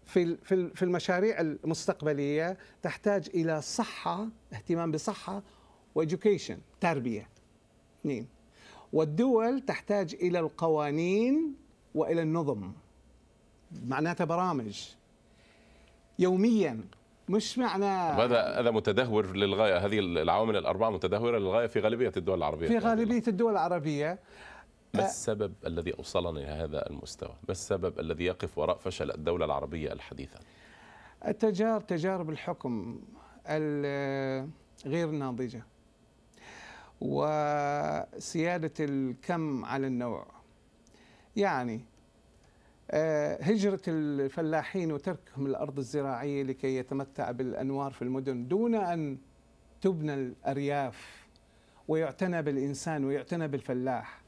في في المشاريع المستقبليه تحتاج الى صحه اهتمام بصحه واديوكيشن تربيه اثنين والدول تحتاج إلى القوانين وإلى النظم معناتها برامج يوميا مش معنى هذا هذا متدهور للغايه هذه العوامل الاربعه متدهوره للغايه في غالبيه الدول العربيه في غالبيه الدول العربيه ما السبب الذي اوصلنا الى هذا المستوى؟ ما السبب الذي يقف وراء فشل الدوله العربيه الحديثه؟ التجارب تجارب الحكم غير ناضجه وسيادة الكم على النوع يعني آه، هجرة الفلاحين وتركهم الأرض الزراعية لكي يتمتع بالأنوار في المدن دون أن تبنى الأرياف ويعتنى بالإنسان ويعتنى بالفلاح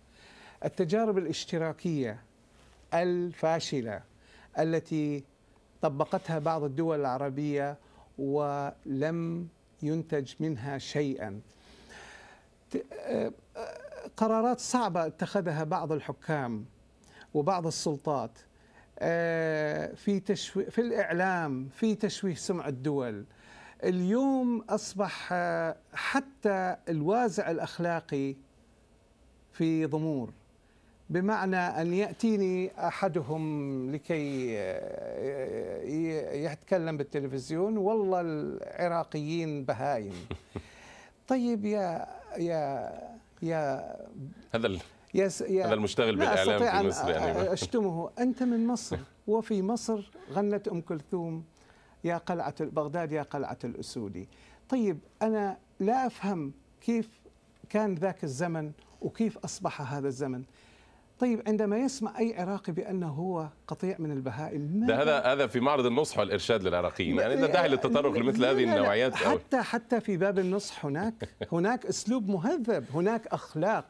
التجارب الاشتراكية الفاشلة التي طبقتها بعض الدول العربية ولم ينتج منها شيئا آه، آه، قرارات صعبة اتخذها بعض الحكام وبعض السلطات آه، في تشوي في الإعلام في تشويه سمعة الدول اليوم أصبح حتى الوازع الأخلاقي في ضمور بمعنى أن يأتيني أحدهم لكي يتكلم بالتلفزيون والله العراقيين بهايم طيب يا يا يا هذا يا يا هذا المشتغل بالاعلام في مصر يعني اشتمه انت من مصر وفي مصر غنت ام كلثوم يا قلعه بغداد يا قلعه الاسودي طيب انا لا افهم كيف كان ذاك الزمن وكيف اصبح هذا الزمن طيب عندما يسمع اي عراقي بانه هو قطيع من البهائم ده هذا هذا في معرض النصح والارشاد للعراقيين يعني انت إيه، داعي للتطرق لمثل هذه النوعيات حتى أو. حتى في باب النصح هناك هناك اسلوب مهذب هناك اخلاق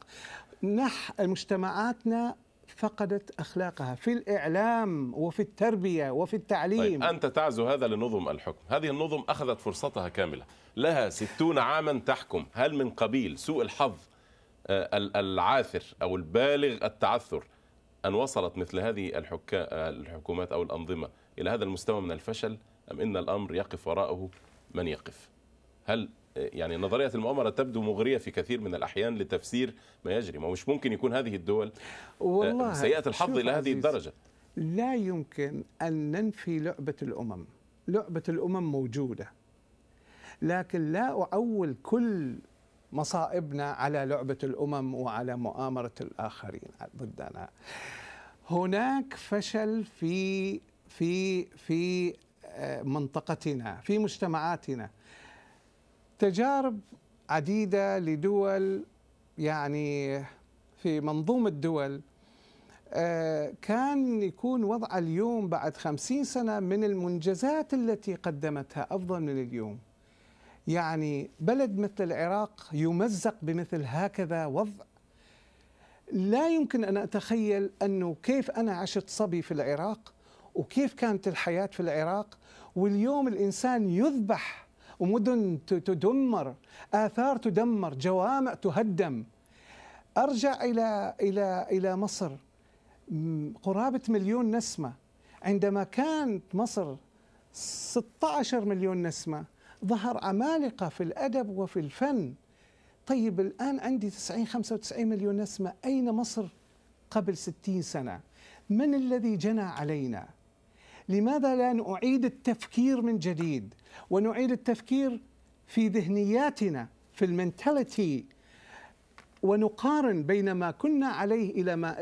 نح مجتمعاتنا فقدت اخلاقها في الاعلام وفي التربيه وفي التعليم طيب انت تعزو هذا لنظم الحكم هذه النظم اخذت فرصتها كامله لها ستون عاما تحكم هل من قبيل سوء الحظ آه، العاثر او البالغ التعثر ان وصلت مثل هذه آه، الحكومات او الانظمه الى هذا المستوى من الفشل ام ان الامر يقف وراءه من يقف؟ هل آه، يعني نظريه المؤامره تبدو مغريه في كثير من الاحيان لتفسير ما يجري، ما مش ممكن يكون هذه الدول والله سيئه الحظ الى هذه الدرجه. لا يمكن ان ننفي لعبه الامم، لعبه الامم موجوده. لكن لا اؤول كل مصائبنا على لعبة الأمم وعلى مؤامرة الآخرين ضدنا هناك فشل في في في آه، منطقتنا في مجتمعاتنا تجارب عديدة لدول يعني في منظومة دول آه، كان يكون وضع اليوم بعد خمسين سنة من المنجزات التي قدمتها أفضل من اليوم يعني بلد مثل العراق يمزق بمثل هكذا وضع لا يمكن أن أتخيل أنه كيف أنا عشت صبي في العراق وكيف كانت الحياة في العراق واليوم الإنسان يذبح ومدن تدمر آثار تدمر جوامع تهدم أرجع إلى إلى إلى مصر قرابة مليون نسمة عندما كانت مصر 16 مليون نسمة ظهر عمالقة في الأدب وفي الفن طيب الآن عندي 90 95 مليون نسمة أين مصر قبل 60 سنة من الذي جنى علينا لماذا لا نعيد التفكير من جديد ونعيد التفكير في ذهنياتنا في المنتاليتي ونقارن بين ما كنا عليه إلى ما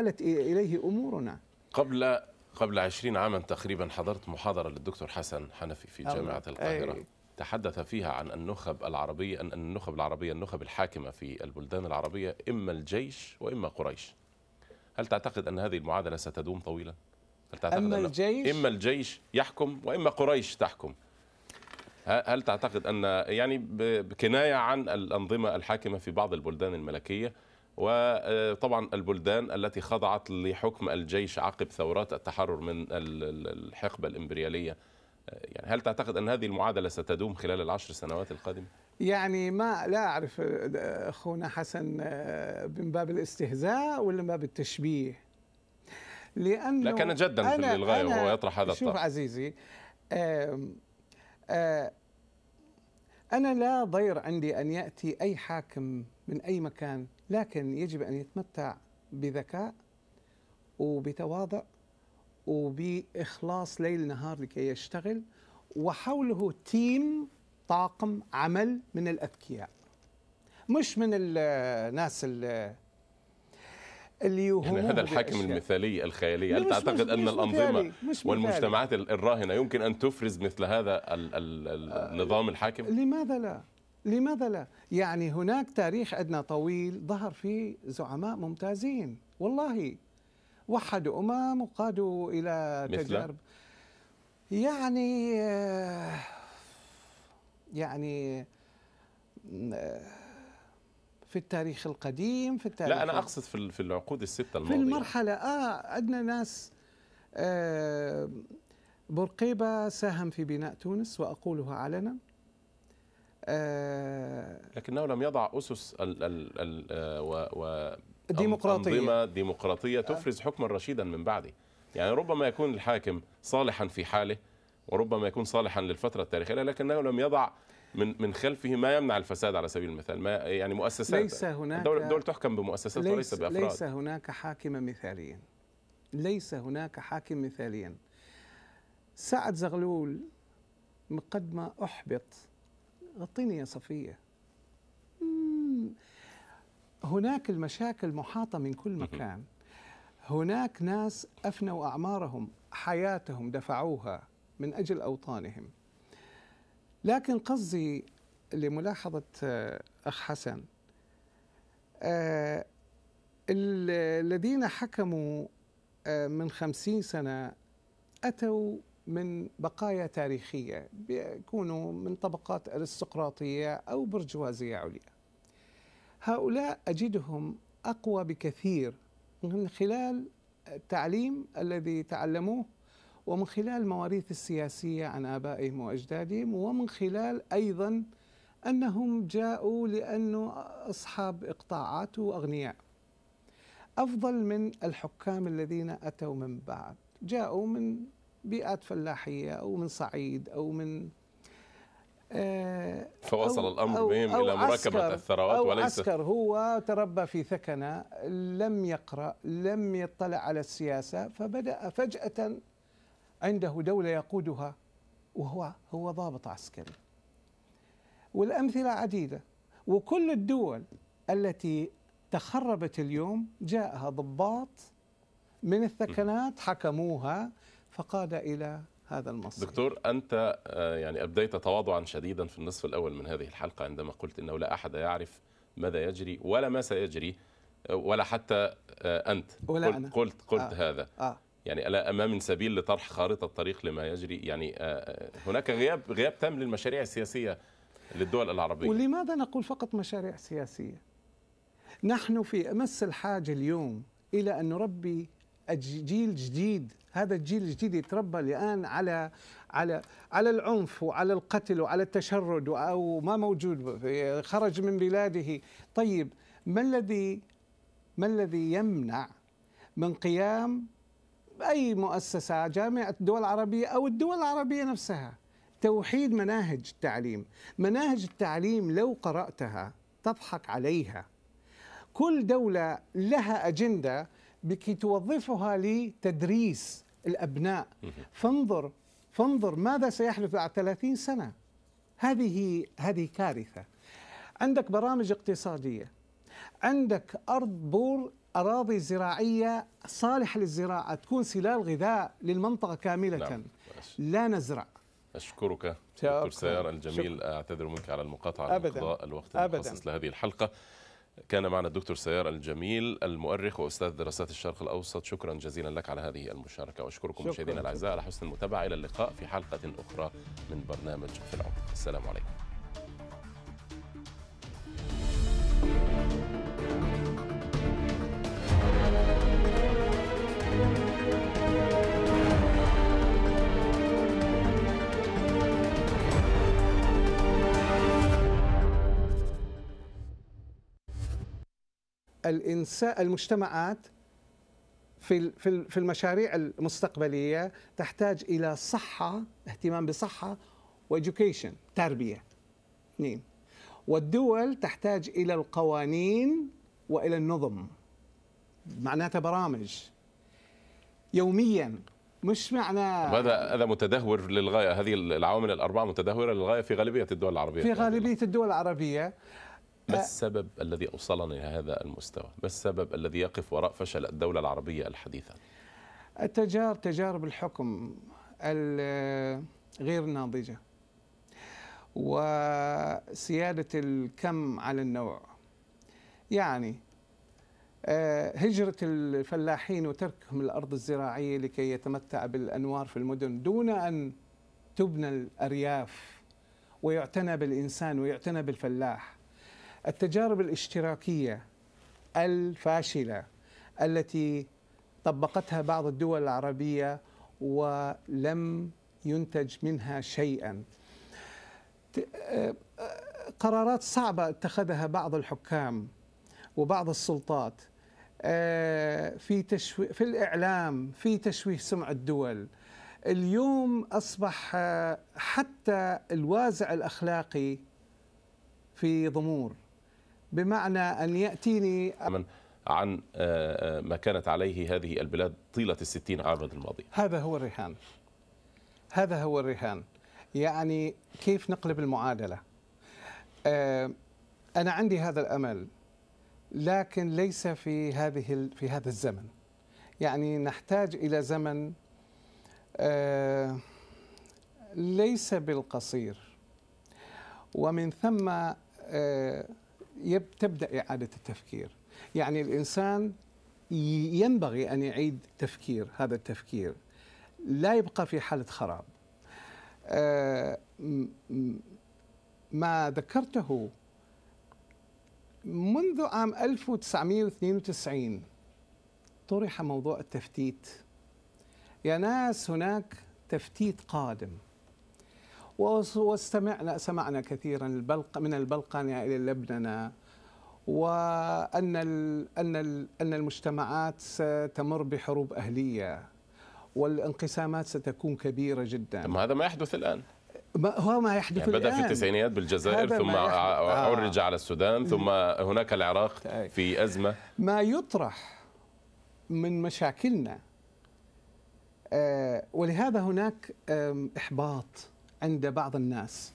آلت إليه أمورنا قبل قبل عشرين عاما تقريبا حضرت محاضرة للدكتور حسن حنفي في جامعة القاهرة تحدث فيها عن النخب العربية أن النخب العربية النخب الحاكمة في البلدان العربية إما الجيش وإما قريش هل تعتقد أن هذه المعادلة ستدوم طويلا؟ هل تعتقد أما الجيش إما الجيش يحكم وإما قريش تحكم هل تعتقد أن يعني بكناية عن الأنظمة الحاكمة في بعض البلدان الملكية وطبعا البلدان التي خضعت لحكم الجيش عقب ثورات التحرر من الحقبة الإمبريالية يعني هل تعتقد أن هذه المعادلة ستدوم خلال العشر سنوات القادمة؟ يعني ما لا أعرف أخونا حسن من باب الاستهزاء ولا من باب التشبيه لأنه لا كان جدا في للغاية وهو يطرح هذا الطرح شوف عزيزي آم آم أنا لا ضير عندي أن يأتي أي حاكم من أي مكان لكن يجب أن يتمتع بذكاء وبتواضع وبإخلاص ليل نهار لكي يشتغل وحوله تيم طاقم عمل من الأذكياء مش من الناس اللي اللي يعني هذا الحاكم بأشياء. المثالي الخيالي هل تعتقد ان الانظمه والمجتمعات الراهنه يمكن ان تفرز مثل هذا آه، النظام الحاكم؟ لماذا لا؟ لماذا لا؟ يعني هناك تاريخ عندنا طويل ظهر فيه زعماء ممتازين والله وحدوا أمم وقادوا إلى تجارب يعني آه، يعني آه، في التاريخ القديم في التاريخ لا أنا أقصد في في العقود الستة الماضية في المرحلة آه عندنا ناس آه بورقيبة ساهم في بناء تونس وأقولها علنا آه، لكنه لم يضع أسس ال ال ال آه، و, و ديمقراطية أنظمة ديمقراطية آه. تفرز حكما رشيدا من بعده يعني ربما يكون الحاكم صالحا في حاله وربما يكون صالحا للفترة التاريخية لكنه لم يضع من من خلفه ما يمنع الفساد على سبيل المثال ما يعني مؤسسات ليس هناك دول, الدولة تحكم بمؤسسات ليس وليس بأفراد ليس هناك حاكما مثاليا ليس هناك حاكم مثاليا سعد زغلول قد ما أحبط غطيني يا صفية هناك المشاكل محاطة من كل مكان هناك ناس أفنوا أعمارهم حياتهم دفعوها من أجل أوطانهم لكن قصدي لملاحظة آه، أخ حسن آه، الذين حكموا آه، من خمسين سنة أتوا من بقايا تاريخية بيكونوا من طبقات أرستقراطية أو برجوازية عليا هؤلاء أجدهم أقوى بكثير من خلال التعليم الذي تعلموه ومن خلال مواريث السياسية عن آبائهم وأجدادهم ومن خلال أيضا أنهم جاءوا لأنه أصحاب إقطاعات وأغنياء أفضل من الحكام الذين أتوا من بعد جاءوا من بيئات فلاحيه او من صعيد او من آه، فوصل أو الامر بهم الى مراكبه الثروات أو وليس عسكر هو تربى في ثكنه لم يقرا لم يطلع على السياسه فبدا فجاه عنده دوله يقودها وهو هو ضابط عسكري والامثله عديده وكل الدول التي تخربت اليوم جاءها ضباط من الثكنات حكموها فقاد إلى هذا المصير دكتور أنت آه، يعني أبديت تواضعا شديدا في النصف الأول من هذه الحلقة عندما قلت أنه لا أحد يعرف ماذا يجري ولا ما سيجري آه، ولا حتى آه، أنت ولا قلت, أنا. قلت, قلت آه. هذا آه. يعني ألا أمام سبيل لطرح خارطة طريق لما يجري يعني هناك غياب غياب تام للمشاريع السياسية للدول العربية ولماذا نقول فقط مشاريع سياسية نحن في أمس الحاجة اليوم إلى أن نربي جيل جديد هذا الجيل الجديد يتربى الان على على على العنف وعلى القتل وعلى التشرد او ما موجود خرج من بلاده طيب ما الذي ما الذي يمنع من قيام اي مؤسسه جامعه الدول العربيه او الدول العربيه نفسها توحيد مناهج التعليم مناهج التعليم لو قراتها تضحك عليها كل دوله لها اجنده بك توظفها لتدريس الأبناء فانظر فانظر ماذا سيحدث بعد 30 سنة هذه هذه كارثة عندك برامج اقتصادية عندك أرض بور أراضي زراعية صالحة للزراعة تكون سلال غذاء للمنطقة كاملة نعم. لا نزرع أشكرك دكتور سيار الجميل شكرا. أعتذر منك على المقاطعة أبدا الوقت المخصص لهذه الحلقة كان معنا الدكتور سيار الجميل المؤرخ واستاذ دراسات الشرق الاوسط شكرا جزيلا لك على هذه المشاركه واشكركم مشاهدينا الاعزاء على حسن المتابعه الى اللقاء في حلقه اخرى من برنامج في العمق السلام عليكم الانسان المجتمعات في في المشاريع المستقبليه تحتاج الى صحه اهتمام بصحه واديوكيشن تربيه اثنين والدول تحتاج الى القوانين والى النظم معناتها برامج يوميا مش معنى هذا هذا متدهور للغايه هذه العوامل الاربعه متدهوره للغايه في غالبيه الدول العربيه في غالبيه الدول العربيه ما السبب الذي أوصلنا إلى هذا المستوى؟ ما السبب الذي يقف وراء فشل الدولة العربية الحديثة؟ التجارب تجارب الحكم غير ناضجة وسيادة الكم على النوع يعني آه، هجرة الفلاحين وتركهم الأرض الزراعية لكي يتمتع بالأنوار في المدن دون أن تبنى الأرياف ويعتنى بالإنسان ويعتنى بالفلاح التجارب الاشتراكيه الفاشله التي طبقتها بعض الدول العربيه ولم ينتج منها شيئا آه، قرارات صعبه اتخذها بعض الحكام وبعض السلطات آه، في تشوي في الاعلام في تشويه سمعه الدول اليوم اصبح آه، حتى الوازع الاخلاقي في ضمور بمعنى أن يأتيني عن آه، آه، ما كانت عليه هذه البلاد طيلة الستين عاما الماضية هذا هو الرهان هذا هو الرهان يعني كيف نقلب المعادلة آه، أنا عندي هذا الأمل لكن ليس في هذه في هذا الزمن يعني نحتاج إلى زمن ليس بالقصير ومن ثم تبدا اعاده التفكير يعني الانسان ينبغي ان يعيد تفكير هذا التفكير لا يبقى في حاله خراب آه، ما ذكرته منذ عام 1992 طرح موضوع التفتيت يا ناس هناك تفتيت قادم واستمعنا سمعنا كثيرا البلق من البلقان إلى لبنان وأن أن أن المجتمعات ستمر بحروب أهلية والانقسامات ستكون كبيرة جدا ما هذا ما يحدث الآن ما هو ما يحدث يعني بدأ الآن. في التسعينيات بالجزائر ثم آه. عرج آه. على السودان ثم هناك العراق طيب. في أزمة ما يطرح من مشاكلنا آه، ولهذا هناك إحباط عند بعض الناس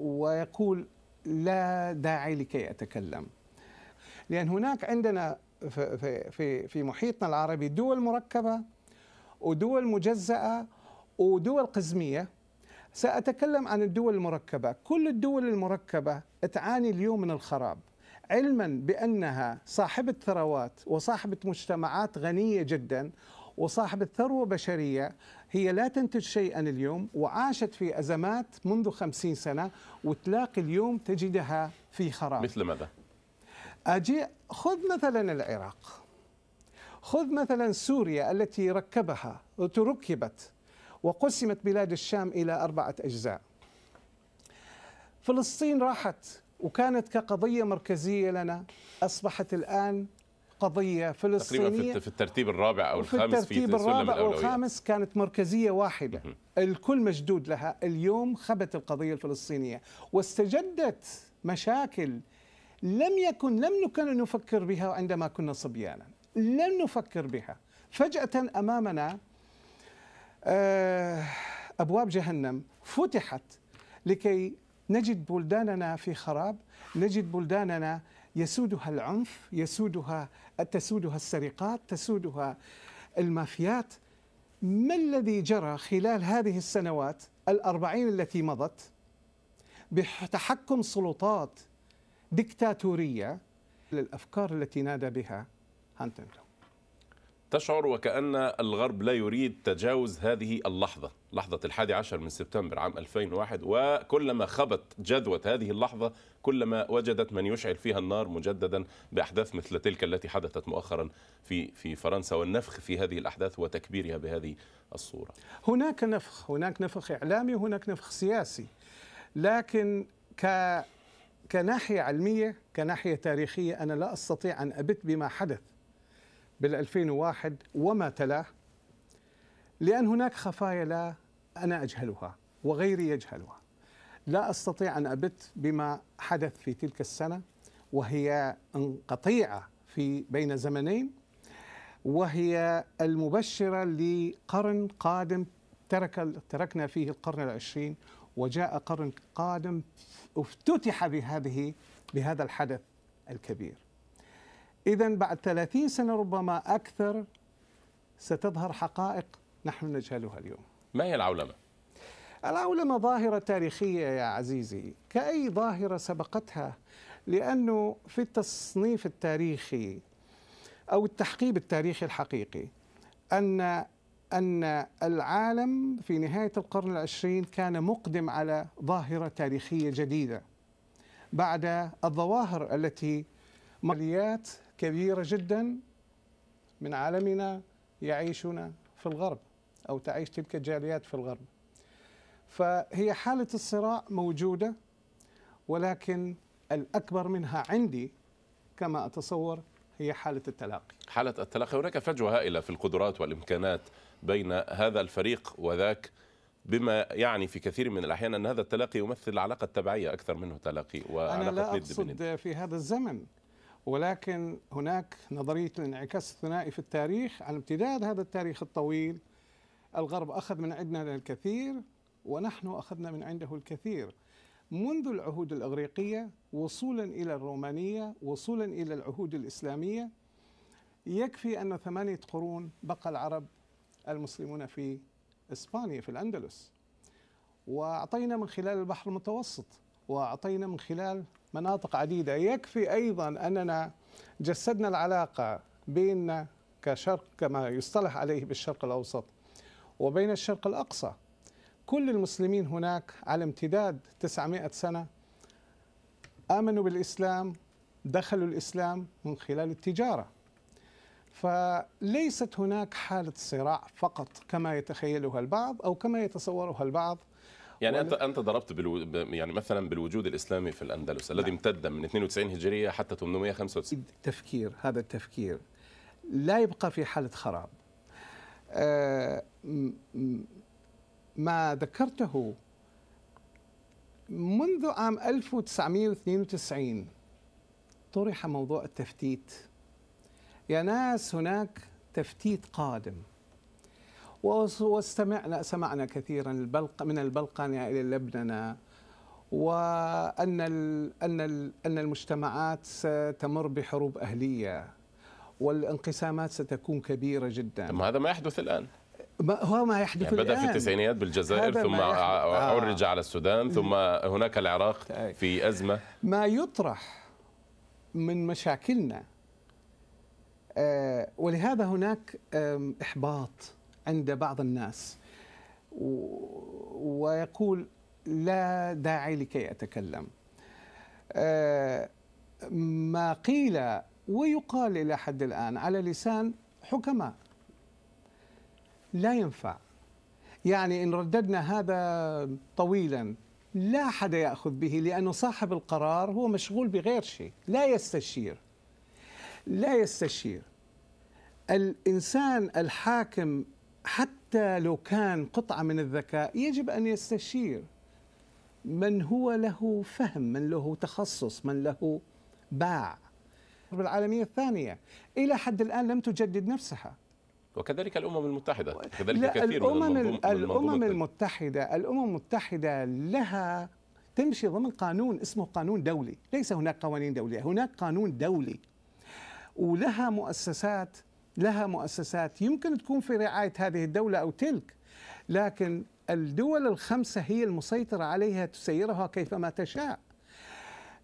ويقول لا داعي لكي أتكلم لأن هناك عندنا في, في, في محيطنا العربي دول مركبة ودول مجزأة ودول قزمية سأتكلم عن الدول المركبة كل الدول المركبة تعاني اليوم من الخراب علما بأنها صاحبة ثروات وصاحبة مجتمعات غنية جدا وصاحبة ثروة بشرية هي لا تنتج شيئا اليوم وعاشت في أزمات منذ خمسين سنة وتلاقي اليوم تجدها في خراب مثل ماذا؟ أجي خذ مثلا العراق خذ مثلا سوريا التي ركبها ركبت وقسمت بلاد الشام إلى أربعة أجزاء فلسطين راحت وكانت كقضية مركزية لنا أصبحت الآن قضيه فلسطينيه تقريبا في الترتيب الرابع او الخامس في الترتيب في الرابع او الخامس كانت مركزيه واحده الكل مشدود لها اليوم خبت القضيه الفلسطينيه واستجدت مشاكل لم يكن لم نكن نفكر بها عندما كنا صبيانا لم نفكر بها فجاه امامنا آه، ابواب جهنم فتحت لكي نجد بلداننا في خراب نجد بلداننا يسودها العنف يسودها تسودها السرقات تسودها المافيات ما الذي جرى خلال هذه السنوات الأربعين التي مضت بتحكم سلطات دكتاتورية للأفكار التي نادى بها هانتنغتون تشعر وكأن الغرب لا يريد تجاوز هذه اللحظة لحظة الحادي عشر من سبتمبر عام 2001 وكلما خبت جذوة هذه اللحظة كلما وجدت من يشعل فيها النار مجددا بأحداث مثل تلك التي حدثت مؤخرا في في فرنسا والنفخ في هذه الأحداث وتكبيرها بهذه الصورة هناك نفخ هناك نفخ إعلامي وهناك نفخ سياسي لكن ك كناحية علمية كناحية تاريخية أنا لا أستطيع أن أبت بما حدث بال2001 وما تلاه لأن هناك خفايا لا أنا أجهلها وغيري يجهلها لا أستطيع أن أبت بما حدث في تلك السنة وهي انقطيعة في بين زمنين وهي المبشرة لقرن قادم ترك تركنا فيه القرن العشرين وجاء قرن قادم افتتح بهذه بهذا الحدث الكبير إذا بعد 30 سنة ربما أكثر ستظهر حقائق نحن نجهلها اليوم ما هي العولمة؟ العولمة ظاهرة تاريخية يا عزيزي كأي ظاهرة سبقتها لأنه في التصنيف التاريخي أو التحقيب التاريخي الحقيقي أن أن العالم في نهاية القرن العشرين كان مقدم على ظاهرة تاريخية جديدة بعد الظواهر التي مليات كبيرة جدا من عالمنا يعيشون في الغرب أو تعيش تلك الجاليات في الغرب فهي حالة الصراع موجودة ولكن الأكبر منها عندي كما أتصور هي حالة التلاقي حالة التلاقي هناك فجوة هائلة في القدرات والإمكانات بين هذا الفريق وذاك بما يعني في كثير من الأحيان أن هذا التلاقي يمثل علاقة تبعية أكثر منه تلاقي وعلاقة أنا لا أقصد في هذا الزمن ولكن هناك نظريه الانعكاس الثنائي في التاريخ على امتداد هذا التاريخ الطويل الغرب اخذ من عندنا الكثير ونحن اخذنا من عنده الكثير منذ العهود الاغريقيه وصولا الى الرومانيه وصولا الى العهود الاسلاميه يكفي ان ثمانيه قرون بقى العرب المسلمون في اسبانيا في الاندلس واعطينا من خلال البحر المتوسط واعطينا من خلال مناطق عديده يكفي ايضا اننا جسدنا العلاقه بيننا كشرق كما يصطلح عليه بالشرق الاوسط وبين الشرق الاقصى كل المسلمين هناك على امتداد 900 سنه امنوا بالاسلام دخلوا الاسلام من خلال التجاره فليست هناك حاله صراع فقط كما يتخيلها البعض او كما يتصورها البعض يعني انت انت ضربت بالو... يعني مثلا بالوجود الاسلامي في الاندلس الذي امتد من 92 هجريه حتى 895 التفكير هذا التفكير لا يبقى في حاله خراب آه، ما ذكرته منذ عام 1992 طرح موضوع التفتيت يا ناس هناك تفتيت قادم واستمعنا سمعنا كثيرا البلق من البلقان إلى لبنان وأن أن أن المجتمعات ستمر بحروب أهلية والانقسامات ستكون كبيرة جدا ما هذا ما يحدث الآن ما هو ما يحدث يعني بدأ الآن. في التسعينيات بالجزائر ثم عرج آه. على السودان ثم هناك العراق طيب. في أزمة ما يطرح من مشاكلنا آه، ولهذا هناك إحباط عند بعض الناس ويقول لا داعي لكي أتكلم آه، ما قيل ويقال إلى حد الآن على لسان حكماء لا ينفع يعني إن رددنا هذا طويلا لا أحد يأخذ به لأنه صاحب القرار هو مشغول بغير شيء لا يستشير لا يستشير الإنسان الحاكم حتى لو كان قطعة من الذكاء يجب أن يستشير من هو له فهم من له تخصص من له باع الحرب العالمية الثانية إلى حد الآن لم تجدد نفسها وكذلك الأمم المتحدة كذلك لا كثير الأمم من المنظوم الأمم المتحدة الأمم المتحدة لها تمشي ضمن قانون اسمه قانون دولي ليس هناك قوانين دولية هناك قانون دولي ولها مؤسسات لها مؤسسات يمكن تكون في رعاية هذه الدولة أو تلك لكن الدول الخمسة هي المسيطرة عليها تسيرها كيفما تشاء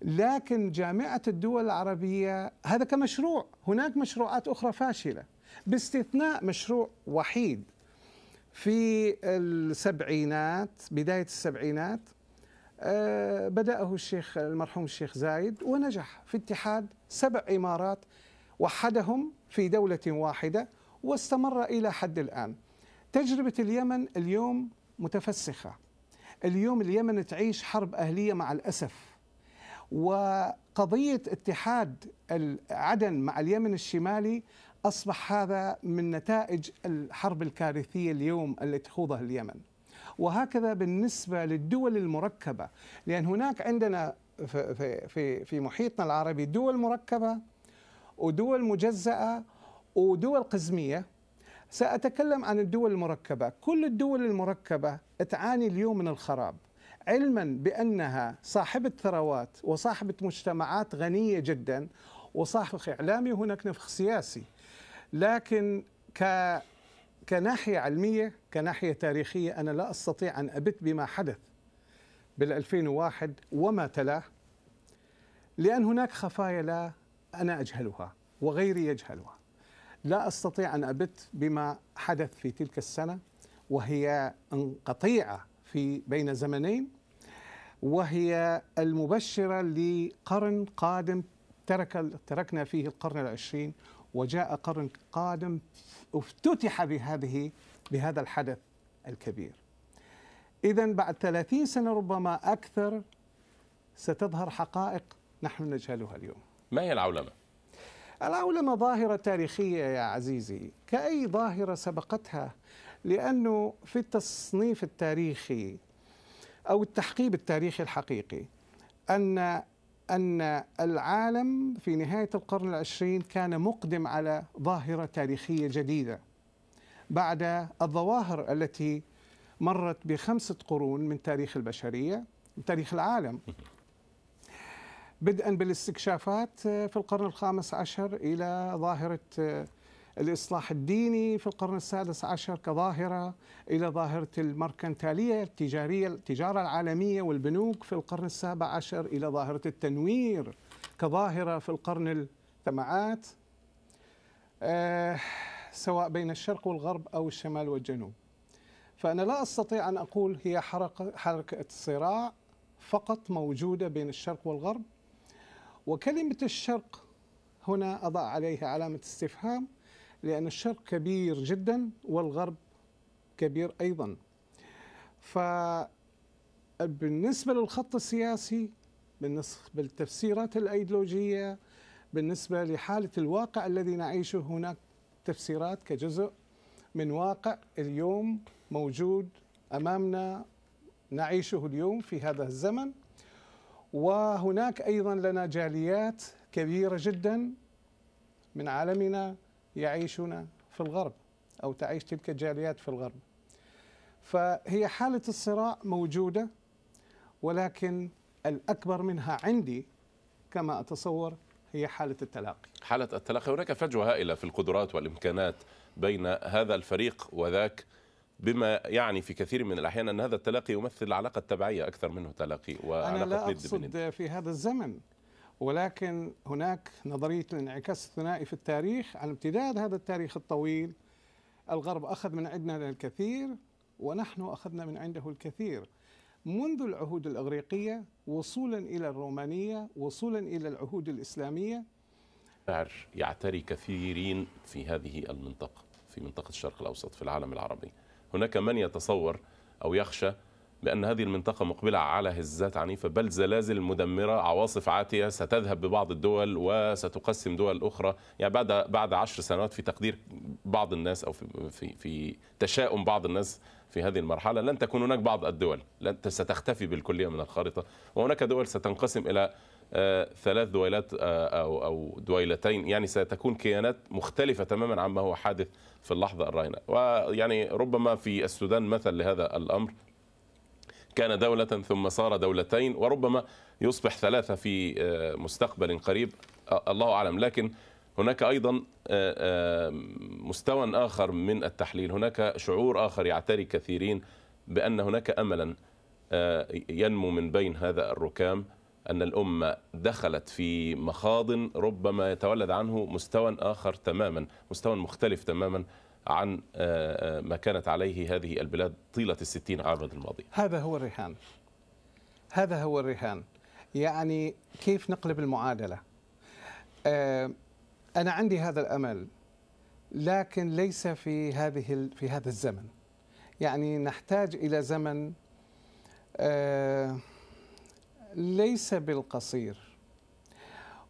لكن جامعة الدول العربية هذا كمشروع هناك مشروعات أخرى فاشلة باستثناء مشروع وحيد في السبعينات بداية السبعينات آه، بدأه الشيخ المرحوم الشيخ زايد ونجح في اتحاد سبع إمارات وحدهم في دولة واحدة واستمر إلى حد الآن تجربة اليمن اليوم متفسخة اليوم اليمن تعيش حرب أهلية مع الأسف وقضية اتحاد عدن مع اليمن الشمالي أصبح هذا من نتائج الحرب الكارثية اليوم التي تخوضها اليمن وهكذا بالنسبة للدول المركبة لأن هناك عندنا في, في, في محيطنا العربي دول مركبة ودول مجزأة ودول قزمية سأتكلم عن الدول المركبة كل الدول المركبة تعاني اليوم من الخراب علما بأنها صاحبة ثروات وصاحبة مجتمعات غنية جدا وصاحب إعلامي وهناك نفخ سياسي لكن ك كناحية علمية كناحية تاريخية أنا لا أستطيع أن أبت بما حدث بال 2001 وما تلاه لأن هناك خفايا لا أنا أجهلها وغيري يجهلها لا أستطيع أن أبت بما حدث في تلك السنة وهي انقطيعة في بين زمنين وهي المبشرة لقرن قادم ترك تركنا فيه القرن العشرين وجاء قرن قادم افتتح بهذه بهذا الحدث الكبير إذا بعد 30 سنة ربما أكثر ستظهر حقائق نحن نجهلها اليوم ما هي العولمة؟ العولمة ظاهرة تاريخية يا عزيزي كأي ظاهرة سبقتها لأنه في التصنيف التاريخي أو التحقيب التاريخي الحقيقي أن أن العالم في نهاية القرن العشرين كان مقدم على ظاهرة تاريخية جديدة بعد الظواهر التي مرت بخمسة قرون من تاريخ البشرية من تاريخ العالم بدءا بالاستكشافات آه، في القرن الخامس عشر إلى ظاهرة آه، الإصلاح الديني في القرن السادس عشر كظاهرة إلى ظاهرة المركنتالية التجارية التجارة العالمية والبنوك في القرن السابع عشر إلى ظاهرة التنوير كظاهرة في القرن الثمانينات آه، سواء بين الشرق والغرب أو الشمال والجنوب فأنا لا أستطيع أن أقول هي حركة, حركة صراع فقط موجودة بين الشرق والغرب وكلمة الشرق هنا أضع عليها علامة استفهام لأن الشرق كبير جدا والغرب كبير أيضا فبالنسبة للخط السياسي بالنسبة للتفسيرات الأيديولوجية بالنسبة لحالة الواقع الذي نعيشه هناك تفسيرات كجزء من واقع اليوم موجود أمامنا نعيشه اليوم في هذا الزمن وهناك ايضا لنا جاليات كبيره جدا من عالمنا يعيشون في الغرب او تعيش تلك الجاليات في الغرب. فهي حاله الصراع موجوده ولكن الاكبر منها عندي كما اتصور هي حاله التلاقي. حاله التلاقي هناك فجوه هائله في القدرات والامكانات بين هذا الفريق وذاك بما يعني في كثير من الأحيان أن هذا التلاقي يمثل علاقة تبعية أكثر منه تلاقي وعلاقة أنا لا أقصد في هذا الزمن ولكن هناك نظرية الانعكاس الثنائي في التاريخ على امتداد هذا التاريخ الطويل الغرب أخذ من عندنا الكثير ونحن أخذنا من عنده الكثير منذ العهود الأغريقية وصولا إلى الرومانية وصولا إلى العهود الإسلامية يعتري كثيرين في هذه المنطقة في منطقة الشرق الأوسط في العالم العربي هناك من يتصور أو يخشى بأن هذه المنطقة مقبلة على هزات عنيفة بل زلازل مدمرة عواصف عاتية ستذهب ببعض الدول وستقسم دول أخرى يعني بعد بعد عشر سنوات في تقدير بعض الناس أو في في, في تشاؤم بعض الناس في هذه المرحلة لن تكون هناك بعض الدول لن ستختفي بالكلية من الخارطة وهناك دول ستنقسم إلى آه، ثلاث دويلات آه، او او دويلتين يعني ستكون كيانات مختلفه تماما عما هو حادث في اللحظه الراهنه ويعني ربما في السودان مثل لهذا الامر كان دولة ثم صار دولتين وربما يصبح ثلاثة في آه، مستقبل قريب الله أعلم لكن هناك أيضا مستوى آخر من التحليل هناك شعور آخر يعتري كثيرين بأن هناك أملا ينمو من بين هذا الركام أن الأمة دخلت في مخاض ربما يتولد عنه مستوى آخر تماما مستوى مختلف تماما عن آه، آه، ما كانت عليه هذه البلاد طيلة الستين عاما الماضية هذا هو الرهان هذا هو الرهان يعني كيف نقلب المعادلة آه، أنا عندي هذا الأمل لكن ليس في هذه في هذا الزمن يعني نحتاج إلى زمن آه ليس بالقصير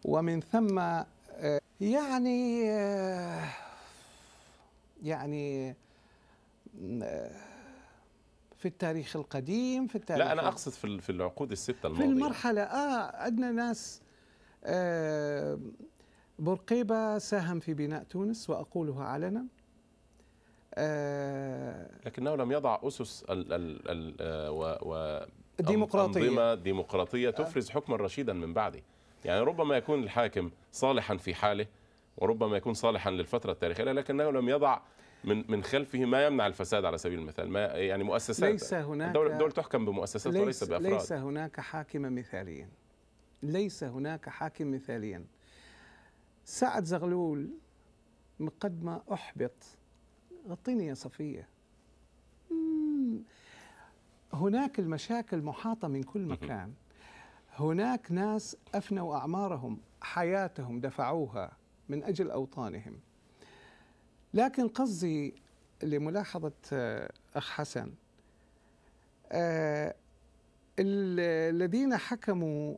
ومن ثم آه، يعني آه، يعني آه، في التاريخ القديم في التاريخ لا انا اقصد في في العقود السته الماضيه في المرحله اه عندنا ناس آه بورقيبه ساهم في بناء تونس واقولها علنا لكنه لم يضع اسس ال ال ال و, و ديمقراطية أنظمة ديمقراطية تفرز حكما رشيدا من بعده يعني ربما يكون الحاكم صالحا في حاله وربما يكون صالحا للفترة التاريخية لكنه لم يضع من من خلفه ما يمنع الفساد على سبيل المثال ما يعني مؤسسات ليس هناك الدول, الدول تحكم بمؤسسات ليس وليس بأفراد ليس هناك حاكما مثاليا ليس هناك حاكم مثاليا سعد زغلول قد ما أحبط غطيني يا صفية هناك المشاكل محاطة من كل مكان هناك ناس أفنوا أعمارهم حياتهم دفعوها من أجل أوطانهم لكن قصدي لملاحظة آه، أخ حسن آه، الذين حكموا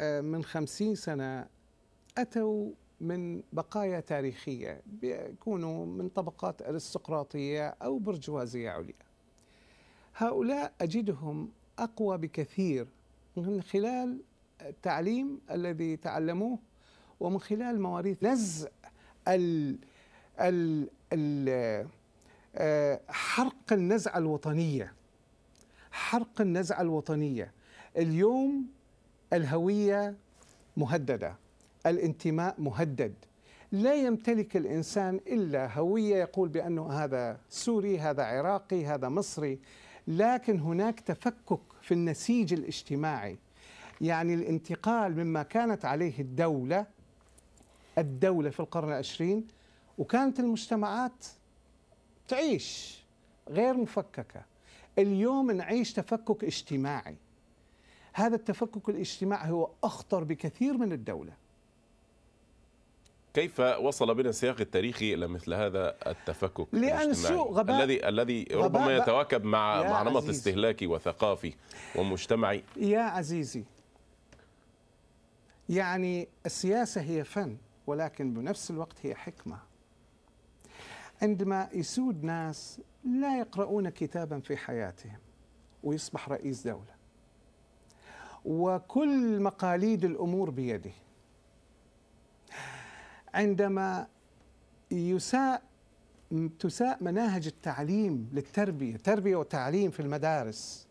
آه، من خمسين سنة أتوا من بقايا تاريخية بيكونوا من طبقات أرستقراطية أو برجوازية عليا هؤلاء أجدهم أقوى بكثير من خلال التعليم الذي تعلموه ومن خلال مواريث نزع ال ال ال آه، حرق النزعة الوطنية حرق النزعة الوطنية اليوم الهوية مهددة الانتماء مهدد لا يمتلك الإنسان إلا هوية يقول بأنه هذا سوري هذا عراقي هذا مصري لكن هناك تفكك في النسيج الاجتماعي يعني الانتقال مما كانت عليه الدولة الدولة في القرن العشرين وكانت المجتمعات تعيش غير مفككة اليوم نعيش تفكك اجتماعي هذا التفكك الاجتماعي هو أخطر بكثير من الدولة كيف وصل بنا السياق التاريخي الى مثل هذا التفكك لان السوء غباء الذي الذي ربما يتواكب مع مع نمط استهلاكي وثقافي ومجتمعي يا عزيزي يعني السياسه هي فن ولكن بنفس الوقت هي حكمه عندما يسود ناس لا يقرؤون كتابا في حياتهم ويصبح رئيس دوله وكل مقاليد الامور بيده عندما يساء تساء مناهج التعليم للتربية تربية وتعليم في المدارس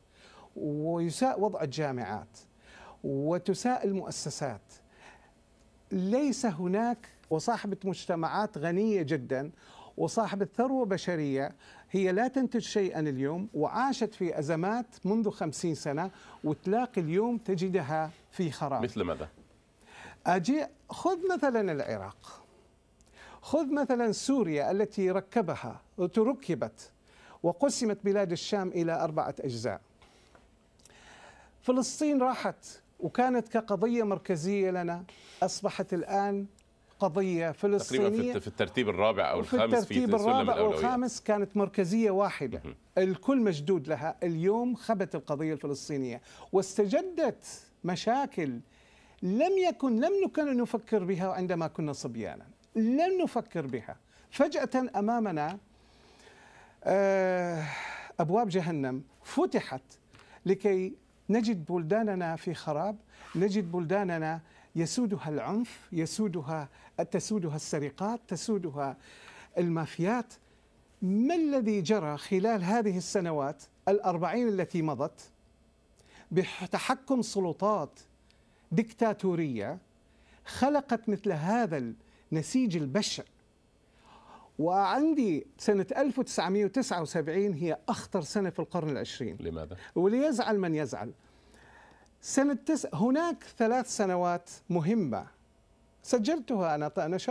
ويساء وضع الجامعات وتساء المؤسسات ليس هناك وصاحبة مجتمعات غنية جدا وصاحبة ثروة بشرية هي لا تنتج شيئا اليوم وعاشت في أزمات منذ خمسين سنة وتلاقي اليوم تجدها في خراب مثل ماذا؟ أجي خذ مثلا العراق خذ مثلا سوريا التي ركبها تركبت وقسمت بلاد الشام إلى أربعة أجزاء فلسطين راحت وكانت كقضية مركزية لنا أصبحت الآن قضية فلسطينية تقريبا في الترتيب الرابع أو الخامس في الترتيب في الرابع أو الخامس كانت مركزية واحدة الكل مشدود لها اليوم خبت القضية الفلسطينية واستجدت مشاكل لم يكن لم نكن نفكر بها عندما كنا صبيانا لم نفكر بها فجأة أمامنا آه، أبواب جهنم فتحت لكي نجد بلداننا في خراب نجد بلداننا يسودها العنف يسودها تسودها السرقات تسودها المافيات ما الذي جرى خلال هذه السنوات الأربعين التي مضت بتحكم سلطات دكتاتورية خلقت مثل هذا النسيج البشع وعندي سنة 1979 هي أخطر سنة في القرن العشرين لماذا؟ وليزعل من يزعل سنة تس... هناك ثلاث سنوات مهمة سجلتها أنا نشرت